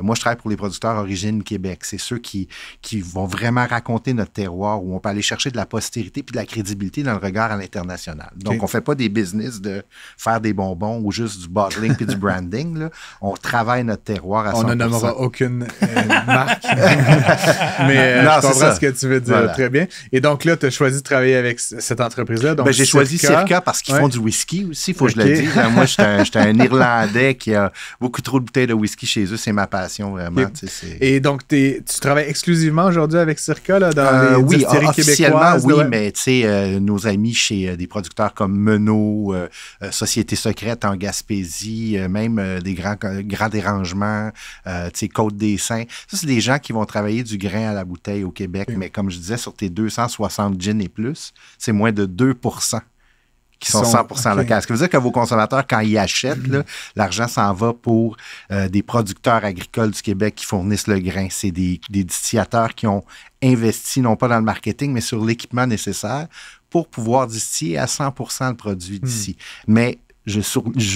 Moi, je travaille pour les producteurs Origine Québec. C'est ceux qui, qui vont vraiment raconter notre terroir, où on peut aller chercher de la postérité puis de la crédibilité dans le regard à l'international. Donc, on on fait pas des business de faire des bonbons ou juste du bottling puis du branding. On travaille notre terroir à moment 100%. On ne nommera aucune euh, [laughs] marque mais non, euh, je ce que tu veux dire très bien. Et donc là, tu as choisi de travailler avec cette entreprise-là. Ben, j'ai choisi Circa parce qu'ils font du whisky aussi, il faut que je le dise. Ben, moi, j'étais un, un, Irlandais qui a beaucoup trop de bouteilles de whisky chez eux. C'est ma passion, vraiment. Et, donc, tu travailles exclusivement aujourd'hui avec Circa là, dans euh, les oui, distilleries québécoises? Oui, mais tu sais, euh, nos amis chez des producteurs comme Menot, Société Secrète en Gaspésie, même des grands, grands dérangements, tu sais, Côte des Saints. Ça, c'est des gens qui vont travailler du grain à la bouteille au Québec, mais comme je disais, sur tes 260 gins et plus, c'est moins de 2 qui sont 100 locaux. locales. Ce que veut dire que vos consommateurs, quand ils achètent, l'argent s'en va pour euh, des producteurs agricoles du Québec qui fournissent le grain. C'est des, distillateurs qui ont investi, non pas dans le marketing, mais sur l'équipement nécessaire pour pouvoir distiller à 100 le produit hmm. d'ici. Mais je,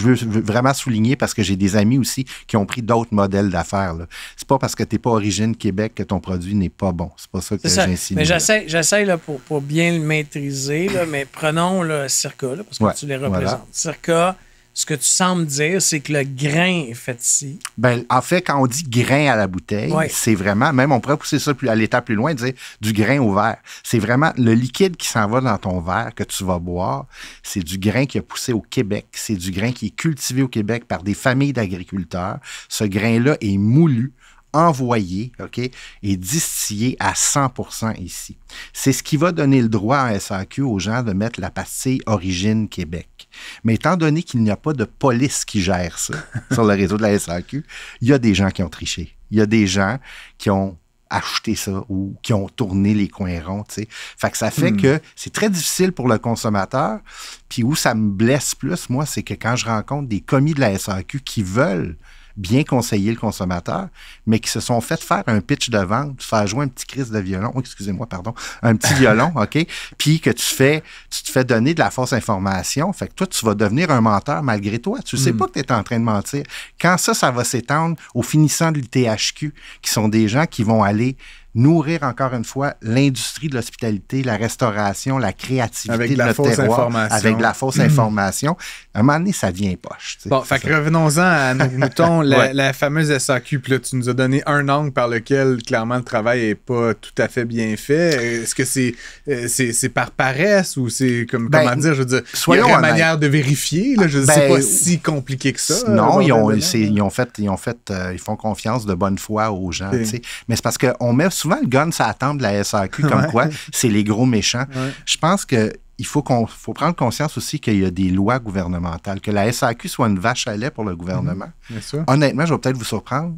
veux, vraiment souligner parce que j'ai des amis aussi qui ont pris d'autres modèles d'affaires. C'est pas parce que tu pas origine Québec que ton produit n'est pas bon. C'est pas ça que j'insinue. Mais j'essaie, là, pour, pour, bien le maîtriser, mais prenons le Circa, parce que tu les représentes. Circa, ce que tu sembles dire, c'est que le grain est fait ici. Ben, en fait, quand on dit grain à la bouteille, c'est vraiment, même on pourrait pousser ça plus, à l'étape plus loin, dire du grain au verre. C'est vraiment le liquide qui s'en va dans ton verre que tu vas boire, c'est du grain qui a poussé au Québec. C'est du grain qui est cultivé au Québec par des familles d'agriculteurs. Ce grain-là est moulu envoyé ok, et distillé à 100 ici. C'est ce qui va donner le droit à SAQ aux gens de mettre la pastille Origine Québec. Mais étant donné qu'il n'y a pas de police qui gère ça [laughs] sur le réseau de la SAQ, il y a des gens qui ont triché. Il y a des gens qui ont acheté ça ou qui ont tourné les coins ronds. Fait que ça fait hmm. que c'est très difficile pour le consommateur. Puis où ça me blesse plus, moi, c'est que quand je rencontre des commis de la SAQ qui veulent bien conseiller le consommateur, mais qui se sont fait faire un pitch de vente, faire jouer un petit crise de violon, oh, excusez-moi, pardon, un petit [laughs] violon, OK? Puis que tu fais, tu te fais donner de la fausse information. Fait que toi, tu vas devenir un menteur malgré toi. Tu sais mm. pas que tu es en train de mentir. Quand ça, ça va s'étendre aux finissants de l'ITHQ, qui sont des gens qui vont aller nourrir encore une fois l'industrie de l'hospitalité, la restauration, la créativité avec de, la notre fausse terroir, information. avec de la fausse hmm. information. À un moment donné, ça vient poche. bon, fait que revenons-en à [laughs] la, fameuse SAQ. Là, tu nous as donné un angle par lequel, clairement, le travail n'est pas tout à fait bien fait. Est-ce que c'est euh, c'est, par paresse ou c'est comme, ben, comment dire, je veux dire, soyons il une manière de vérifier. Là, je sais ben, pas si compliqué que ça. Non, ils ont, ils ont, fait, ils ont fait, euh, ils font confiance de bonne foi aux gens. sais. Mais c'est parce qu'on met souvent le gun, ça attend de la SAQ, comme quoi c'est les gros méchants. Je pense que il faut, qu'on, faut prendre conscience aussi qu'il y a des lois gouvernementales, que la SAQ soit une vache à lait pour le gouvernement. Mhm. Honnêtement, je vais peut-être vous surprendre.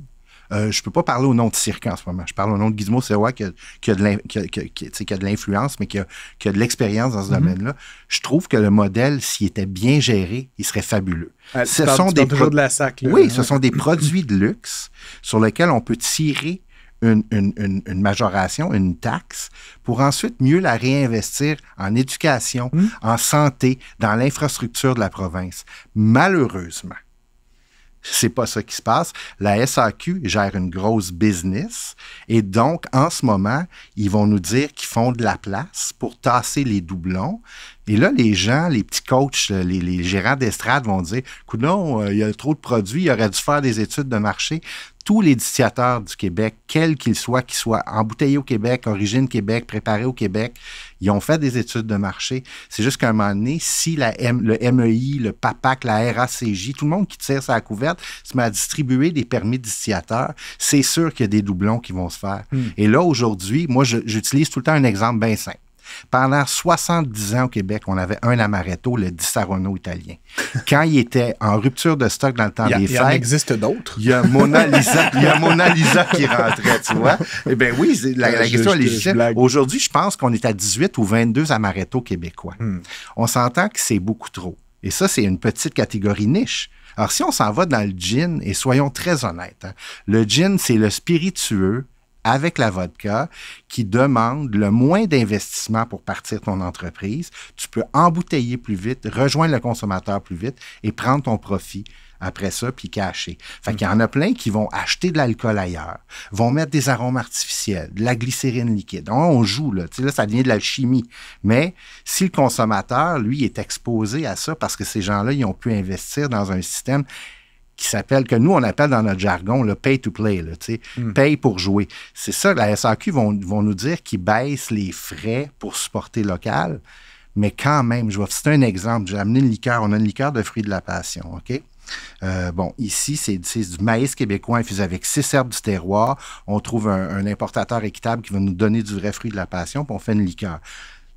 Euh, je ne peux pas parler au nom de Cirque en ce moment. Je parle au nom de Gizmo Sewa qui a, de l'influence, mais qui a, de l'expérience dans ce mhm. domaine-là. Je trouve que le modèle, s'il était bien géré, il serait fabuleux. ce sont de la Oui, hein. ce sont des produits de luxe sur lesquels on peut tirer une, une, une, majoration, une taxe, pour ensuite mieux la réinvestir en éducation, hum. en santé, dans l'infrastructure de la province. Malheureusement, c'est pas ça qui se passe. La SAQ gère une grosse business et donc en ce moment, ils vont nous dire qu'ils font de la place pour tasser les doublons. Et là, les gens, les petits coachs, les, les gérants d'estrade vont dire, non, euh, il y a trop de produits, il aurait dû faire des études de marché tous les distillateurs du Québec, quels qu'ils soient, qu'ils soient embouteillés au Québec, origine Québec, préparés au Québec, ils ont fait des études de marché. C'est juste qu'à un moment donné, si la M, le MEI, le PAPAC, la RACJ, tout le monde qui tire sa couverte se met à distribuer des permis de distillateurs, c'est sûr qu'il y a des doublons qui vont se faire. Hmm. Et là, aujourd'hui, moi, j'utilise tout le temps un exemple bien simple. Pendant 70 ans au Québec, on avait un amaretto, le Di italien. Quand il était en rupture de stock dans le temps des fêtes. Il en existe d'autres. [laughs] Il y a Mona Lisa, qui rentrait, tu vois. Eh bien oui, la, ah, question est légitime. Aujourd'hui, je pense qu'on est à 18 ou 22 amaretto québécois. Hmm. On s'entend que c'est beaucoup trop. Et ça, c'est une petite catégorie niche. Alors, si on s'en va dans le gin, et soyons très honnêtes, hein, le gin, c'est le spiritueux avec la vodka qui demande le moins d'investissement pour partir ton entreprise. Tu peux embouteiller plus vite, rejoindre le consommateur plus vite et prendre ton profit après ça, puis cacher. Fait qu'il y en a plein qui vont acheter de l'alcool ailleurs, vont mettre des arômes artificiels, de la glycérine liquide. On, joue, là. Tu sais, là, ça devient de l'alchimie. Mais si le consommateur, lui, est exposé à ça parce que ces gens-là, ils ont pu investir dans un système qui s'appelle, que nous, on appelle dans notre jargon, le pay to play, là, hmm. paye pour jouer. C'est ça, la SAQ vont, nous dire qu'ils baissent les frais pour supporter local, mais quand même, je vais c'est un exemple. J'ai amené une liqueur, on a une liqueur de fruits de la passion, OK? Euh, bon, ici, c'est du maïs québécois infusé avec six herbes du terroir. On trouve un, un, importateur équitable qui va nous donner du vrai fruit de la passion, puis on fait une liqueur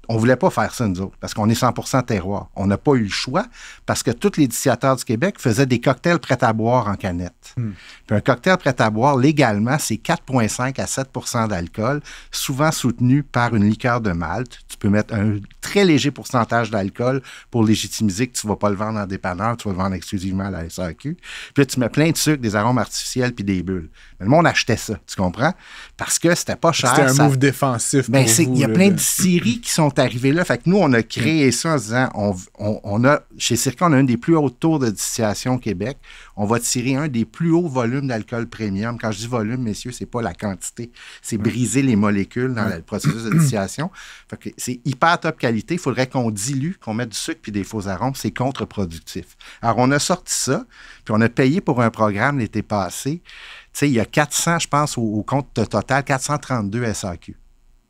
on voulait pas faire ça, nous autres, parce qu'on est 100 terroir. On n'a pas eu le choix, parce que tous les distillateurs du Québec faisaient des cocktails prêts à boire en canette. Hmm. Puis un cocktail prêt à boire, légalement, c'est 4,5 à 7 d'alcool, souvent soutenu par une liqueur de malt. Tu peux mettre un très léger pourcentage d'alcool pour légitimiser que tu ne vas pas le vendre en dépanneur, tu vas le vendre exclusivement à la SAQ. Puis tu mets plein de sucre, des arômes artificiels, puis des bulles le monde achetait ça, tu comprends? Parce que c'était pas cher. C'était un move défensif. Ben, il y a plein de séries qui sont arrivées là. Fait que nous, on a créé ça en disant, on, on, a, chez Circa, on a un des plus hauts tours de distillation au Québec. On va tirer un des plus hauts volumes d'alcool premium. Quand je dis volume, messieurs, c'est pas la quantité. C'est briser les molécules dans le processus de distillation. [clears throat] Fait que c'est hyper top qualité. Il faudrait qu'on dilue, qu'on mette du sucre puis des faux arômes. C'est contre-productif. Alors, on a sorti ça, puis on a payé pour un programme l'été passé sais, il y a 400, je pense, au, compte total, 432 SAQ.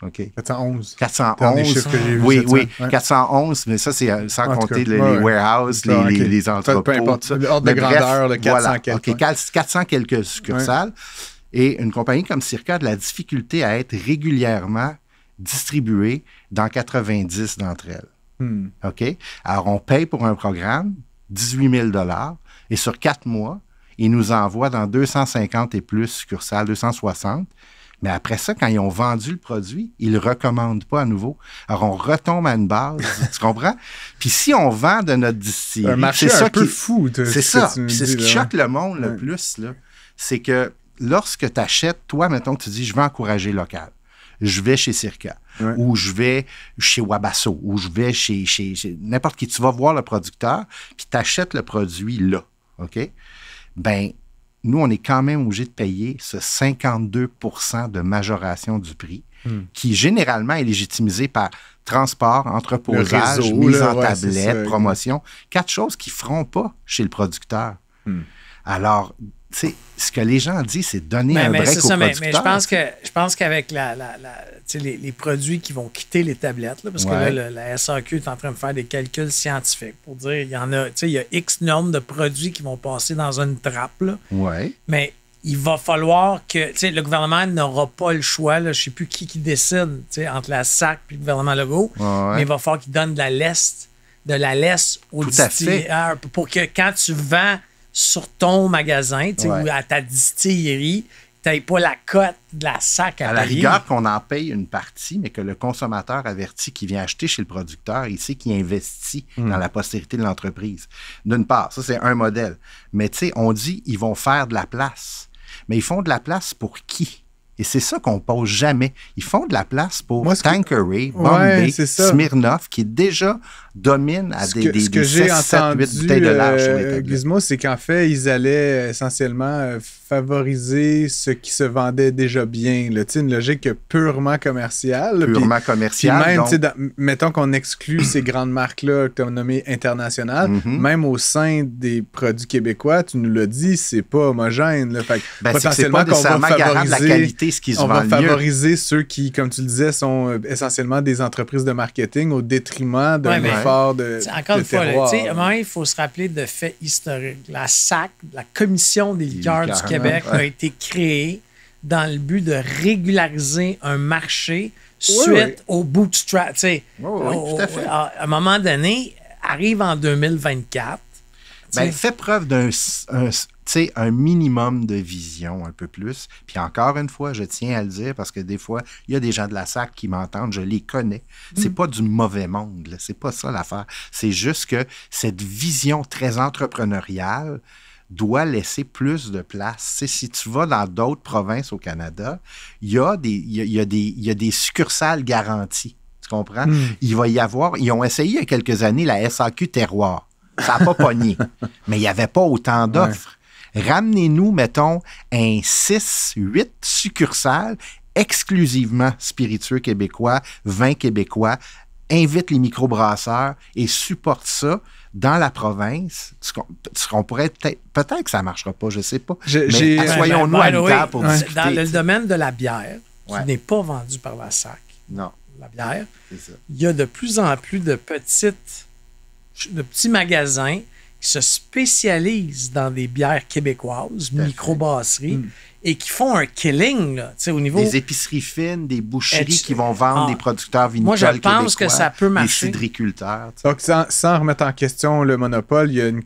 411. 411. oui, oui. 411, mais ça, c'est euh, sans compter les, warehouses, les, entreprises. entrepôts. Peu importe. L'ordre de grandeur, le 400 voilà. quelques. 400 quelques succursales. Et une compagnie comme Circa a de la difficulté à être régulièrement distribuée dans 90 d'entre elles. Hmm. OK? Alors, on paye pour un programme 18 000 et sur quatre mois, ils nous envoient dans 250 et plus succursales, 260. Mais après ça, quand ils ont vendu le produit, ils ne recommandent pas à nouveau. Alors, on retombe à une base, [laughs] tu comprends? Puis si on vend de notre distillerie... c'est ça peu fou. C'est ça. C'est ce qui hein. choque le monde le plus, C'est que lorsque tu achètes, toi, mettons que tu dis, je vais encourager local. Je vais chez Circa, ou je vais chez Wabasso, ou je vais chez, chez, chez n'importe qui. Tu vas voir le producteur, puis tu achètes le produit là. OK? ben nous, on est quand même obligé de payer ce 52 de majoration du prix, hmm. qui généralement est légitimisé par transport, entreposage, mise en tablette, promotion, quatre choses qui ne feront pas chez le producteur. Hmm. Alors, ce que les gens disent, c'est donner ben, un ben, break aux mais, je pense que je pense qu'avec les, produits qui vont quitter les tablettes, parce que la SAQ est en train de faire des calculs scientifiques pour dire il y en a, X nombre de produits qui vont passer dans une trappe. Mais il va falloir que le gouvernement n'aura pas le choix. je ne sais plus qui, qui décide entre la SAC et le gouvernement logo mais il va falloir qu'il donne de la laisse de la laisse aux distributeurs pour que quand tu vends sur ton magasin ou à ta distillerie, tu pas la cote de la sac à, à la rigueur qu'on en paye une partie, mais que le consommateur averti qui vient acheter chez le producteur, il sait qu'il investit hmm. dans la postérité de l'entreprise. D'une part, ça c'est un modèle. Mais tu sais, on dit ils vont faire de la place. Mais ils font de la place pour qui? Et c'est ça qu'on pose jamais. Ils font de la place pour Moi, Bombay, Smirnoff, qui est déjà domine à des, des, ce que, j'ai entendu, bouteilles de large euh, Gizmo, c'est qu'en fait, ils allaient euh, essentiellement euh, favoriser ce qui se vendait déjà bien. Là. Une logique purement commerciale. Purement commerciale. même, mettons qu'on exclut ces [clears throat] grandes marques-là que tu as nommées internationales, mm-hmm. même au sein des produits québécois, tu nous l'as dit, c'est pas homogène. Le Fait ben, qu'on va favoriser, la qualité, ce on va favoriser ceux qui, comme tu le disais, sont essentiellement des entreprises de marketing au détriment de de. encore une fois, il faut se rappeler de faits historiques. La SAC, la Commission des liqueurs du Québec, a été créée dans le but de régulariser un marché suite au bootstrap. Oui, à, un moment donné, arrive en 2024. Ben, fait preuve d'un sais, un minimum de vision, un peu plus. Puis encore une fois, je tiens à le dire parce que des fois, il y a des gens de la SAC qui m'entendent, je les connais. C'est n'est mm. pas du mauvais monde, c'est pas ça l'affaire. C'est juste que cette vision très entrepreneuriale doit laisser plus de place. sais, si tu vas dans d'autres provinces au Canada, il y, a des, y, a des, succursales garanties. Tu comprends? Mm. Il va y avoir. Ils ont essayé il y a quelques années la SAQ terroir. Ça n'a pas pogné. [laughs] Mais il n'y avait pas autant d'offres. Ramenez-nous, mettons, un 6, 8 succursales exclusivement spiritueux québécois, vin québécois, invite les microbrasseurs et supporte ça dans la province. pourrait peut-être que ça ne marchera pas, je ne sais pas. mais soyons-nous ben, à ben, pour discuter. Dans le domaine de la bière, qui n'est pas vendue par la SAC, non. la bière, il y a de plus en plus de petites de petits magasins se spécialisent dans des bières québécoises, microbrasseries, mm. et qui font un killing là, au niveau. Des épiceries fines, des boucheries qui vont vendre ah. des producteurs vinicoles québécois. Moi, je pense que ça peut marcher. Des cidriculteurs. Donc, sans, remettre en question le monopole, il y a une,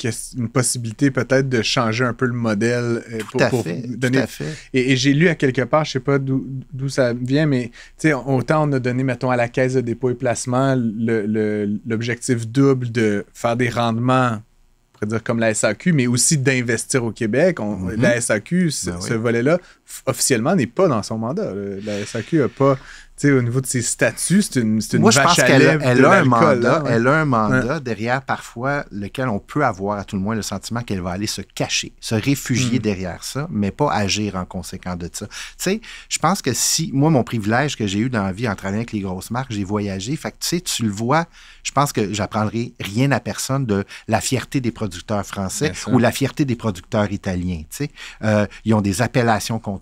possibilité peut-être de changer un peu le modèle euh, pour, donner. Et, j'ai lu à quelque part, je ne sais pas d'où ça vient, mais autant on a donné, mettons, à la caisse de dépôt et placement l'objectif double de faire des rendements comme la SAQ, mais aussi d'investir au Québec. On, mhm. La SAQ, ce ben volet-là, officiellement n'est pas dans son mandat. La SAQ n'a pas. Au niveau de ses statuts, c'est une, une Moi, je pense qu'elle a, elle un mandat, elle a un mandat derrière parfois lequel on peut avoir à tout le moins le sentiment qu'elle va aller se cacher, se réfugier mm. derrière ça, mais pas agir en conséquence de ça. Tu sais, je pense que si, moi, mon privilège que j'ai eu dans la vie en travaillant avec les grosses marques, j'ai voyagé, fait que tu sais, tu le vois, je pense que j'apprendrai rien à personne de la fierté des producteurs français ou la fierté des producteurs italiens. Tu sais, euh, ils ont des appellations qu'on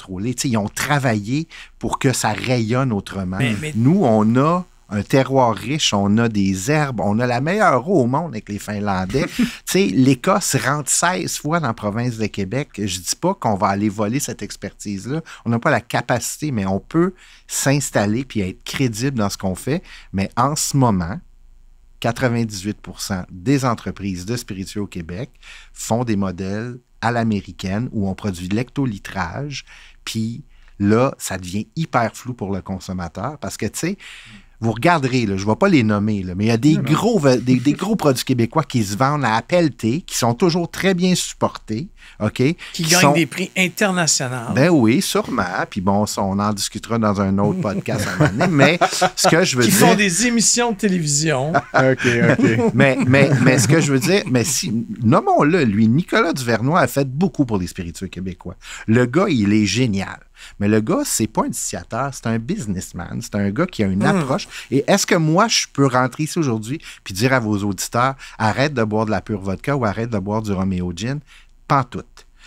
ils ont travaillé pour que ça rayonne autrement. Nous, on a un terroir riche, on a des herbes, on a la meilleure eau au monde avec les Finlandais. [laughs] L'Écosse rentre 16 fois dans la province de Québec. Je ne dis pas qu'on va aller voler cette expertise-là. On n'a pas la capacité, mais on peut s'installer puis être crédible dans ce qu'on fait. Mais en ce moment, 98 des entreprises de spiritueux au Québec font des modèles à l'américaine où on produit de l'ectolitrage, puis là, ça devient hyper flou pour le consommateur parce que, tu sais, vous regarderez, je ne vais pas les nommer, mais il y a des, gros, Des, produits québécois qui se vendent à T, qui sont toujours très bien supportés. OK? Qui, gagnent des prix internationaux. Ben oui, sûrement. Puis bon, ça, on en discutera dans un autre podcast à un mais ce que je veux dire. Qui font des émissions de télévision. [laughs] OK, OK. mais, mais, mais ce que je veux dire, mais si, nommons-le, lui, Nicolas Duvernois a fait beaucoup pour les spiritueux québécois. Le gars, il est génial. Mais le gars, c'est pas un initiateur, c'est un businessman, c'est un gars qui a une hmm. approche. Et est-ce que moi, je peux rentrer ici aujourd'hui puis dire à vos auditeurs, arrête de boire de la pure vodka ou arrête de boire du Romeo Gin? Pas tout.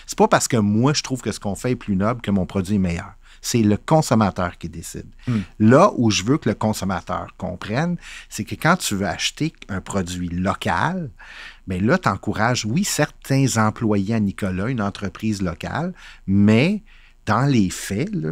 C'est pas parce que moi, je trouve que ce qu'on fait est plus noble que mon produit est meilleur c'est le consommateur qui décide. Hmm. Là où je veux que le consommateur comprenne, c'est que quand tu veux acheter un produit local, mais ben là, tu encourages, oui, certains employés à Nicolas, une entreprise locale, mais dans les faits, là,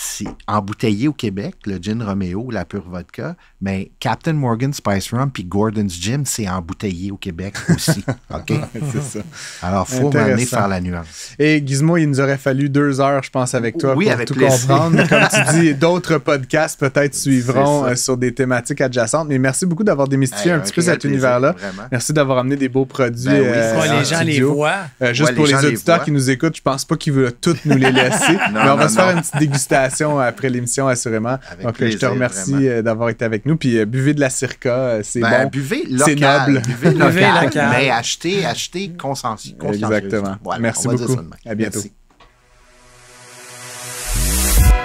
c'est embouteillé au Québec, le gin Romeo, la pure vodka, mais ben, Captain Morgan Spice Rum puis Gordon's Gin, c'est embouteillé au Québec aussi. [laughs] OK? c'est ça. Alors, faut m'amener faire la nuance. Et Gizmo, il nous aurait fallu deux heures, je pense, avec toi oui, pour avec tout comprendre. Comme tu dis, [laughs] d'autres podcasts peut-être suivront euh, sur des thématiques adjacentes. Mais merci beaucoup d'avoir démystifié un, petit peu cet univers-là. Merci d'avoir amené des beaux produits. Ben oui, euh, les gens les voient. Euh, juste pour les, auditeurs qui nous écoutent, je pense pas qu'ils veulent toutes nous les laisser. [laughs] mais on va se faire une petite dégustation après l'émission, assurément. Donc, euh, je te remercie euh, d'avoir été avec nous. Puis, euh, buvez de la circa, c'est ben, bon. Buvez local. Buvez local. Mais achetez, achetez Exactement. Merci beaucoup. à bientôt.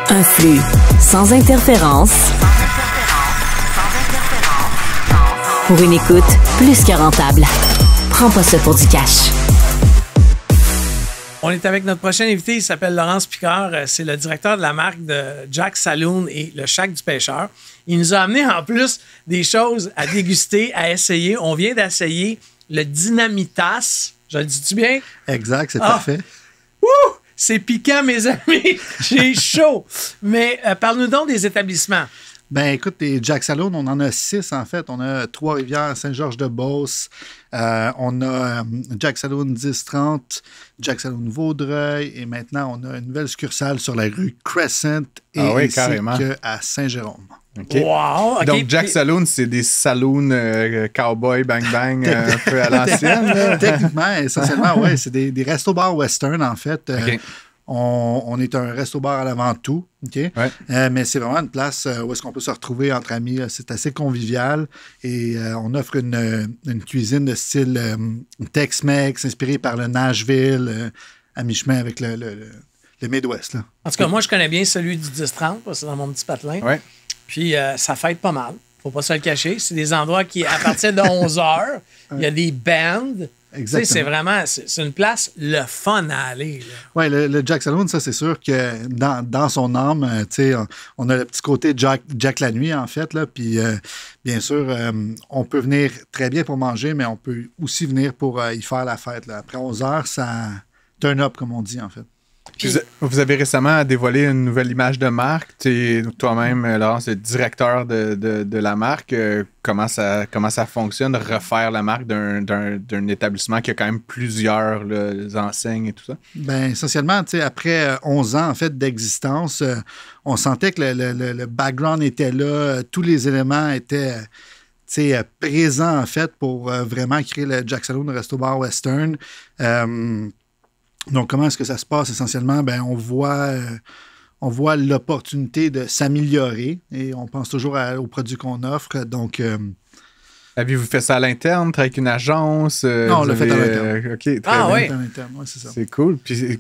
Un flux sans interférence. Pour une écoute plus que rentable. Prends pas ce pour du cash. On est avec notre prochain invité, il s'appelle Laurence Picard. Euh, c'est le directeur de la marque de Jack Saloon et le Chac du Pêcheur. Il nous a amené en plus des choses à déguster, à essayer. On vient d'essayer le Dynamitas. Je le dis-tu bien? Exact, c'est ah! parfait. C'est piquant, mes [laughs] amis. J'ai chaud. Mais euh, parle-nous donc des établissements. Ben écoute, les Jack Saloon, on en a six en fait. On a Trois-Rivières, Saint-Georges-de-Beauce, euh, on a euh, Jack Saloon 1030, Jack Saloon Vaudreuil, et maintenant on a une nouvelle succursale sur la rue Crescent ah et à Saint-Jérôme. Wow, Donc, Jack Saloon, c'est des saloons euh, cowboy, bang bang, un peu à l'ancienne. [laughs] Techniquement, essentiellement, oui, c'est des, des restos-bars western, en fait. OK. On, est un resto-bar à l'avant tout, euh, mais c'est vraiment une place euh, où est-ce qu'on peut se retrouver entre amis. C'est assez convivial et euh, on offre une, cuisine de style Tex-Mex, inspirée par le Nashville, à mi-chemin avec le, Midwest. En tout cas, moi, je connais bien celui du 10-30, c'est dans mon petit patelin. Puis ça fête pas mal, faut pas se le cacher. C'est des endroits qui, à partir de 11 h [laughs] il y a des bands c'est vraiment, une place le fun à aller. Oui, le, Jack Saloon, ça, c'est sûr que dans, son âme, euh, on, a le petit côté Jack, Jack la nuit, en fait, là. Puis, euh, bien sûr, euh, on peut venir très bien pour manger, mais on peut aussi venir pour y faire la fête, Après 11 heures, ça turn up, comme on dit, en fait. Vous avez récemment dévoilé une nouvelle image de marque. Toi-même, euh, là, c'est directeur de, la marque. Euh, comment ça, comment ça fonctionne, refaire la marque d'un établissement qui a quand même plusieurs enseignes et tout ça? Bien, essentiellement, après 11 euh, ans en fait, d'existence, on sentait que le, background était là, tous les éléments étaient présents en fait pour vraiment créer le Jackson Resto Bar Western. Donc, comment est-ce que ça se passe essentiellement? Ben on voit. Euh, on voit l'opportunité de s'améliorer et on pense toujours aux produits qu'on offre. Donc, euh, vous fait ça à l'interne, avec une agence? Euh, non, ah, on l'a fait à l'interne. ah, bien. Oui. c'est cool. Puis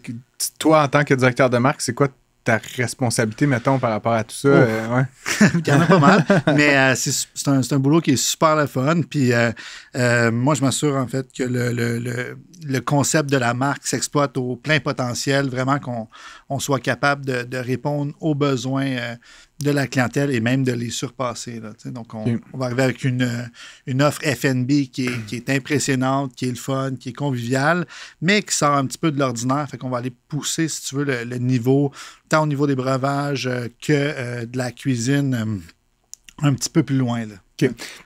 toi, en tant que directeur de marque, c'est quoi ta responsabilité, mettons, par rapport à tout ça? [laughs] Il y en a pas mal, [laughs] mais c'est, un, boulot qui est super le fun. Puis moi, je m'assure, en fait, que le le concept de la marque s'exploite au plein potentiel, vraiment qu'on soit capable de, répondre aux besoins euh, de la clientèle et même de les surpasser. Donc, on, va arriver avec une, offre FNB qui est, impressionnante, qui est le fun, qui est conviviale, mais qui sort un petit peu de l'ordinaire. Fait qu'on va aller pousser, si tu veux, le, niveau, tant au niveau des breuvages euh, que euh, de la cuisine, un petit peu plus loin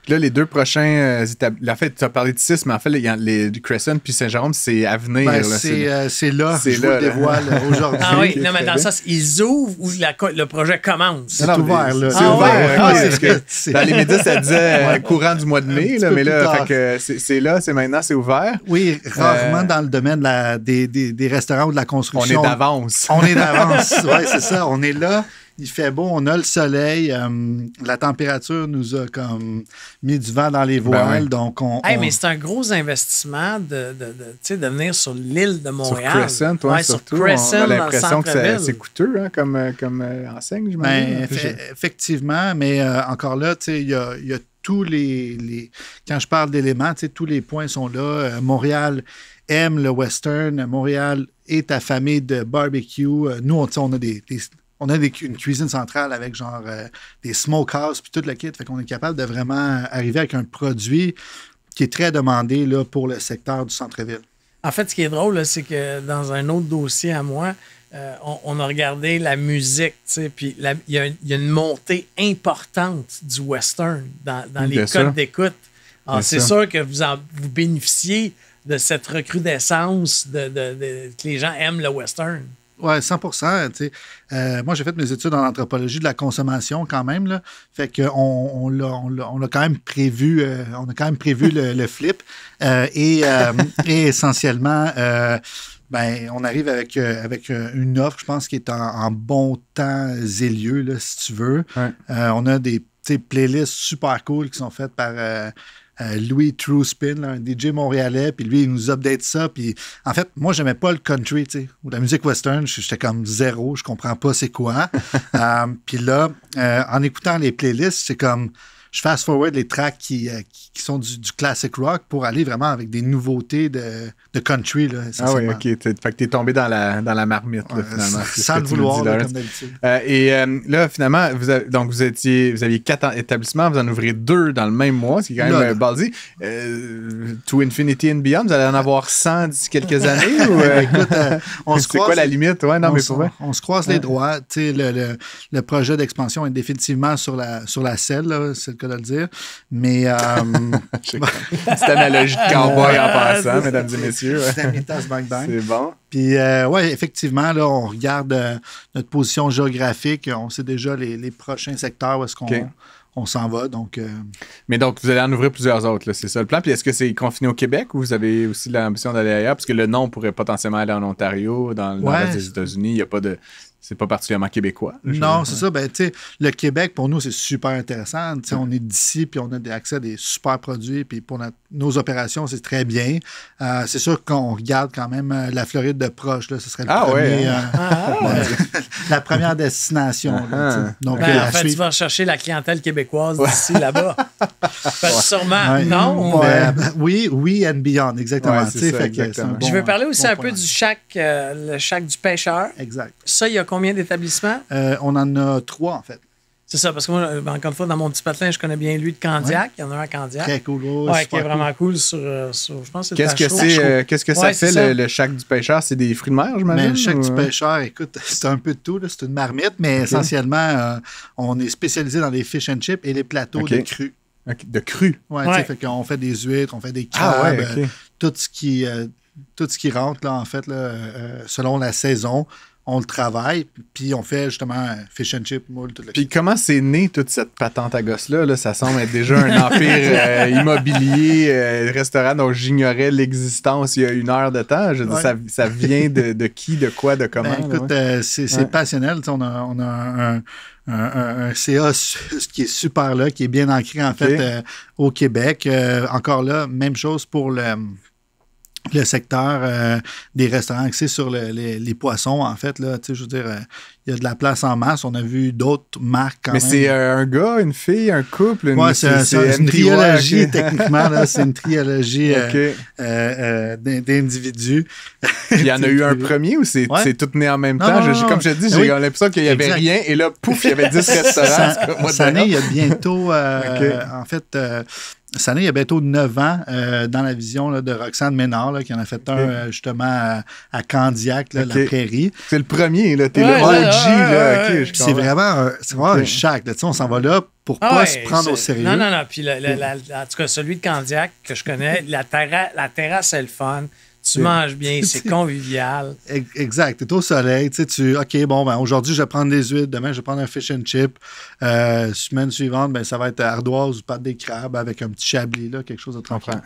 là, les deux prochains établissements. En fait, tu as parlé de six mais en fait, les, les Crescent puis Saint-Jérôme, c'est à venir. Ben, euh, c'est là, c'est je le dévoile euh, [laughs] aujourd'hui. Ah oui, non, mais dans ça, ils ouvrent ou le projet commence. C'est ouvert, là. C'est ah ouvert. Ouais. Ah que, [laughs] dans les médias, ça disait euh, courant du mois de mai, là, mais là, c'est là, c'est maintenant, c'est ouvert. Oui, rarement dans le domaine des, des, des, restaurants ou de la construction. On est d'avance. On est d'avance, oui, c'est ça. On est là il fait beau, on a le soleil, euh, la température nous a comme mis du vent dans les ben voiles, donc on, mais c'est un gros investissement de, de, de, de venir sur l'île de Montréal. Sur Crescent, toi, ouais, surtout. Sur on a l'impression que c'est coûteux hein, comme, euh, comme euh, enseigne, ben, je ben, Effectivement, mais encore là, il y a, y a tous les, les, quand je parle d'éléments, tous les points sont là. Montréal aime le western. Montréal est affamé de barbecue. nous, on, on a des, on a une cuisine centrale avec genre euh, des smokehouse puis tout le kit. Fait qu'on est capable de vraiment arriver avec un produit qui est très demandé là, pour le secteur du centre-ville. En fait, ce qui est drôle, c'est que dans un autre dossier à moi, euh, on, a regardé la musique, puis il y, a une montée importante du western dans, les codes d'écoute. Ah, c'est sûr que vous, vous bénéficiez de cette recrudescence de, que les gens aiment le western. Oui, 100 euh, Moi, j'ai fait mes études en anthropologie de la consommation quand même. Là. Fait qu'on on, on quand même prévu, euh, on a quand même prévu le, flip. Euh, et, essentiellement, ben, on arrive avec, avec une offre, je pense, qui est en, bon temps et lieu, si tu veux. on a des playlists super cool qui sont faites par euh, Louis Spin, un DJ montréalais, puis lui, il nous update ça. Puis en fait, moi, j'aimais pas le country, tu sais, ou la musique western. J'étais comme zéro, je comprends pas c'est quoi. [laughs] Euh, puis là, euh, en écoutant les playlists, c'est comme je fast forward les tracks qui, sont du, du, classic rock pour aller vraiment avec des nouveautés de, country. Là, ah oui, ok. Fait que t'es tombé dans la, dans la marmite, finalement. Sans le vouloir, comme d'habitude. Euh, et euh, là, finalement, vous avez, donc vous, vous aviez quatre établissements, vous en ouvrez deux dans le même mois, ce qui est quand même euh, basé. to Infinity and Beyond, vous allez en avoir 100 d'ici quelques années [laughs] Écoute, on se croise. C'est quoi la limite? Ouais, non, mais on se croise les droits. Le, le, le, projet d'expansion est définitivement sur la, sur la selle, c'est le cas de le dire. Mais. c'est [laughs] cette analogie de cowboy en [laughs] passant, mesdames et messieurs. [laughs] C'est bon. Puis, oui, euh, ouais, effectivement, là, on regarde euh, notre position géographique. On sait déjà les, prochains secteurs où est-ce qu'on. On s'en va, donc... Euh, Mais donc, vous allez en ouvrir plusieurs autres, c'est ça le plan. Puis est-ce que c'est confiné au Québec ou vous avez aussi l'ambition d'aller ailleurs? Parce que le nom pourrait potentiellement aller en Ontario, dans le des États-Unis. Il n'y a pas de c'est pas particulièrement québécois. Non, c'est ça. Ben, le Québec, pour nous, c'est super intéressant. On est d'ici, puis on a accès à des super produits, puis pour nos opérations, c'est très bien. Euh, c'est sûr qu'on regarde quand même euh, la Floride de proche. Là, ce serait la première destination. Ah, ah. Donc, ben, euh, en fait, tu vas chercher la clientèle québécoise d'ici là-bas. [laughs] sûrement, non? Ben, oui, oui and beyond, exactement. Je veux parler aussi un peu du chac, le du pêcheur. Exact. Ça, il y a combien d'établissements? Euh, on en a trois, en fait. C'est ça, parce que moi, euh, encore une fois, dans mon petit patelin, je connais bien lui de Candiac. Il y en a un à Candiac. Très cool, qui est vraiment cool, euh, sur, je pense, Qu'est-ce que c'est, qu'est-ce que ça fait, Le, chac du pêcheur? C'est des fruits de mer, je m'imagine? Ben, le chac du pêcheur, écoute, c'est un peu de tout. C'est une marmite, mais essentiellement, on est spécialisé dans les fish and chips et les plateaux de cru. De cru? Oui, ouais. fait qu'on fait des huîtres, on fait des ah crabes, tout ce qui tout ce qui rentre, là, en fait, là, selon la saison on le travaille, puis on fait justement fish and chip, moule, tout le Puis comment c'est né toute cette patente à gosse-là? Ça semble être déjà un empire [laughs] euh, immobilier, euh, restaurant dont j'ignorais l'existence il y a une heure de temps. ça, vient de, qui, de quoi, de comment? écoute, c'est passionnel. On a, un, CA qui est super là, qui est bien ancré en fait euh, au Québec. encore là, même chose pour le, le secteur euh, des restaurants c'est sur les, poissons, en fait. Là, je veux dire, euh, il y a de la place en masse. On a vu d'autres marques. Quand Mais c'est euh, un gars, une fille, un couple. Une, c'est, c'est, une, trilogie [laughs] techniquement. Là, c'est une triologie d'individus. il y en a eu un [laughs] premier ou c'est, c'est tout né en même temps? comme je te dis, j'ai l'impression qu'il n'y avait rien. Et là, pouf, il y avait 10 restaurants. Cette année, il y a bientôt, en fait ça, il y a bientôt 9 ans euh, dans la vision de Roxane Ménard, là, qui en a fait un euh, justement à, Candiac, la prairie. C'est le premier, là. T'es le OG, ouais, c'est vraiment, un choc. on s'en va là pour ah pas se prendre au sérieux. Non, non, non. Puis, en tout cas, celui de Candiac que je connais, la, la terrasse, c'est le fun. Tu manges bien, [laughs] c'est convivial. Exact. Tu es au soleil. Tu OK, bon, ben, aujourd'hui, je vais prendre des huîtres. Demain, je vais prendre un fish and chip. Euh, semaine suivante, ben, ça va être ardoise ou pâte des crabes avec un petit chablis, là, quelque chose de tranquille.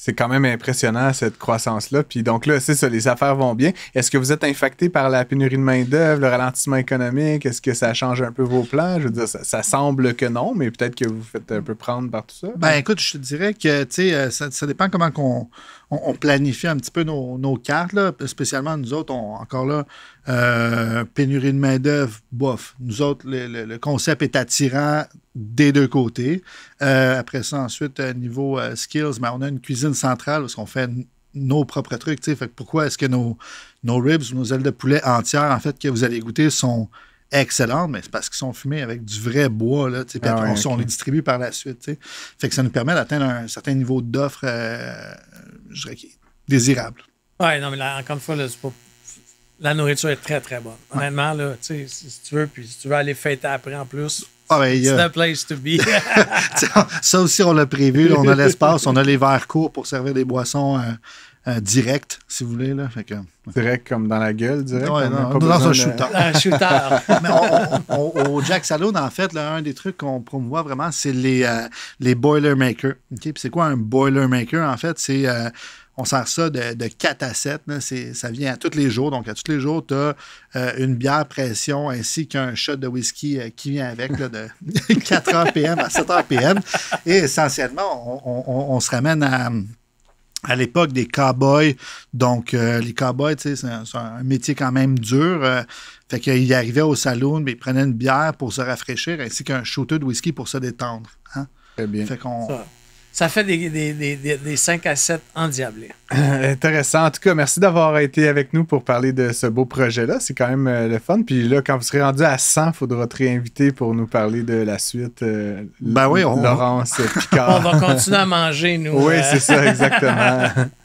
C'est quand même impressionnant cette croissance-là. Puis donc là, c'est ça, les affaires vont bien. Est-ce que vous êtes infecté par la pénurie de main-d'œuvre, le ralentissement économique? Est-ce que ça change un peu vos plans? Je veux dire, ça, semble que non, mais peut-être que vous faites un peu prendre par tout ça. Ben écoute, je te dirais que tu sais, euh, ça dépend comment qu'on on, planifie un petit peu nos, cartes, spécialement nous autres, encore là, euh, pénurie de main-d'œuvre, bof. Nous autres, le, concept est attirant des deux côtés. Euh, après ça, ensuite, euh, niveau skills, mais ben, on a une cuisine centrale ce qu'on fait nos propres trucs. Fait pourquoi est-ce que nos, nos ribs ou nos ailes de poulet entières, en fait, que vous allez goûter, sont Excellent, mais c'est parce qu'ils sont fumés avec du vrai bois. Là, puis ah après, on, les distribue par la suite. Fait que ça nous permet d'atteindre un certain niveau d'offre, euh, je dirais, désirable. Oui, non, mais encore une fois, la nourriture est très, très bonne. Honnêtement, là, si, si tu veux, puis si tu veux aller fêter après en plus, ah, ben, c'est place to be. [laughs] ça aussi, on l'a prévu. On a [laughs] l'espace, on a les verres courts pour servir des boissons euh, euh, direct, si vous voulez. Là. direct comme dans la gueule, direct. Oui, non, dans un shooter. un [laughs] shooter. Mais au Jack Saloon, en fait, là, un des trucs qu'on promouvoit vraiment, c'est les, euh, boiler les Boilermakers. Puis C'est quoi un Boilermaker, en fait? C'est. Euh, on sert ça de, de 4 à 7. ça vient à tous les jours. Donc, à tous les jours, tu as une bière pression ainsi qu'un shot de whisky qui vient avec là, de 4h [laughs] PM à 7h PM. Et essentiellement, on se ramène à, à l'époque des cowboys. Donc, euh, les cowboys, c'est un, métier quand même dur. Euh, fait qu'ils arrivait au saloon, mais il prenait une bière pour se rafraîchir, ainsi qu'un shooter de whisky pour se détendre. Hein. Très bien. qu'on ça fait des, 5 à 7 endiablés. [laughs] Intéressant. En tout cas, merci d'avoir été avec nous pour parler de ce beau projet-là. C'est quand même euh, le fun. Puis là, quand vous serez rendu à 100, il faudra te réinviter pour nous parler de la suite. Bah ben oui, on... Laurence Picard. on va continuer à manger, nous. Oui, euh. c'est ça, exactement. [laughs]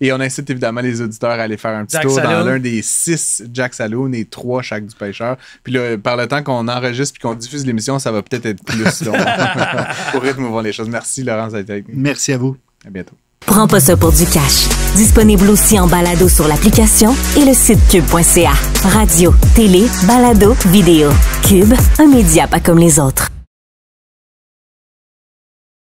Et on incite évidemment les auditeurs à aller faire un petit tour dans l'un des six Jack Saloon et trois chaque du Pêcheur. Puis là, par le temps qu'on enregistre puis qu'on diffuse l'émission, ça va peut-être être plus [laughs] long. [laughs] Au rythme où vont les choses. Merci, Laurence, d'être avec Merci à vous. À bientôt. Prends pas ça pour du cash. Disponible aussi en balado sur l'application et le site cube.ca. Radio, télé, balado, vidéo. Cube, un média pas comme les autres.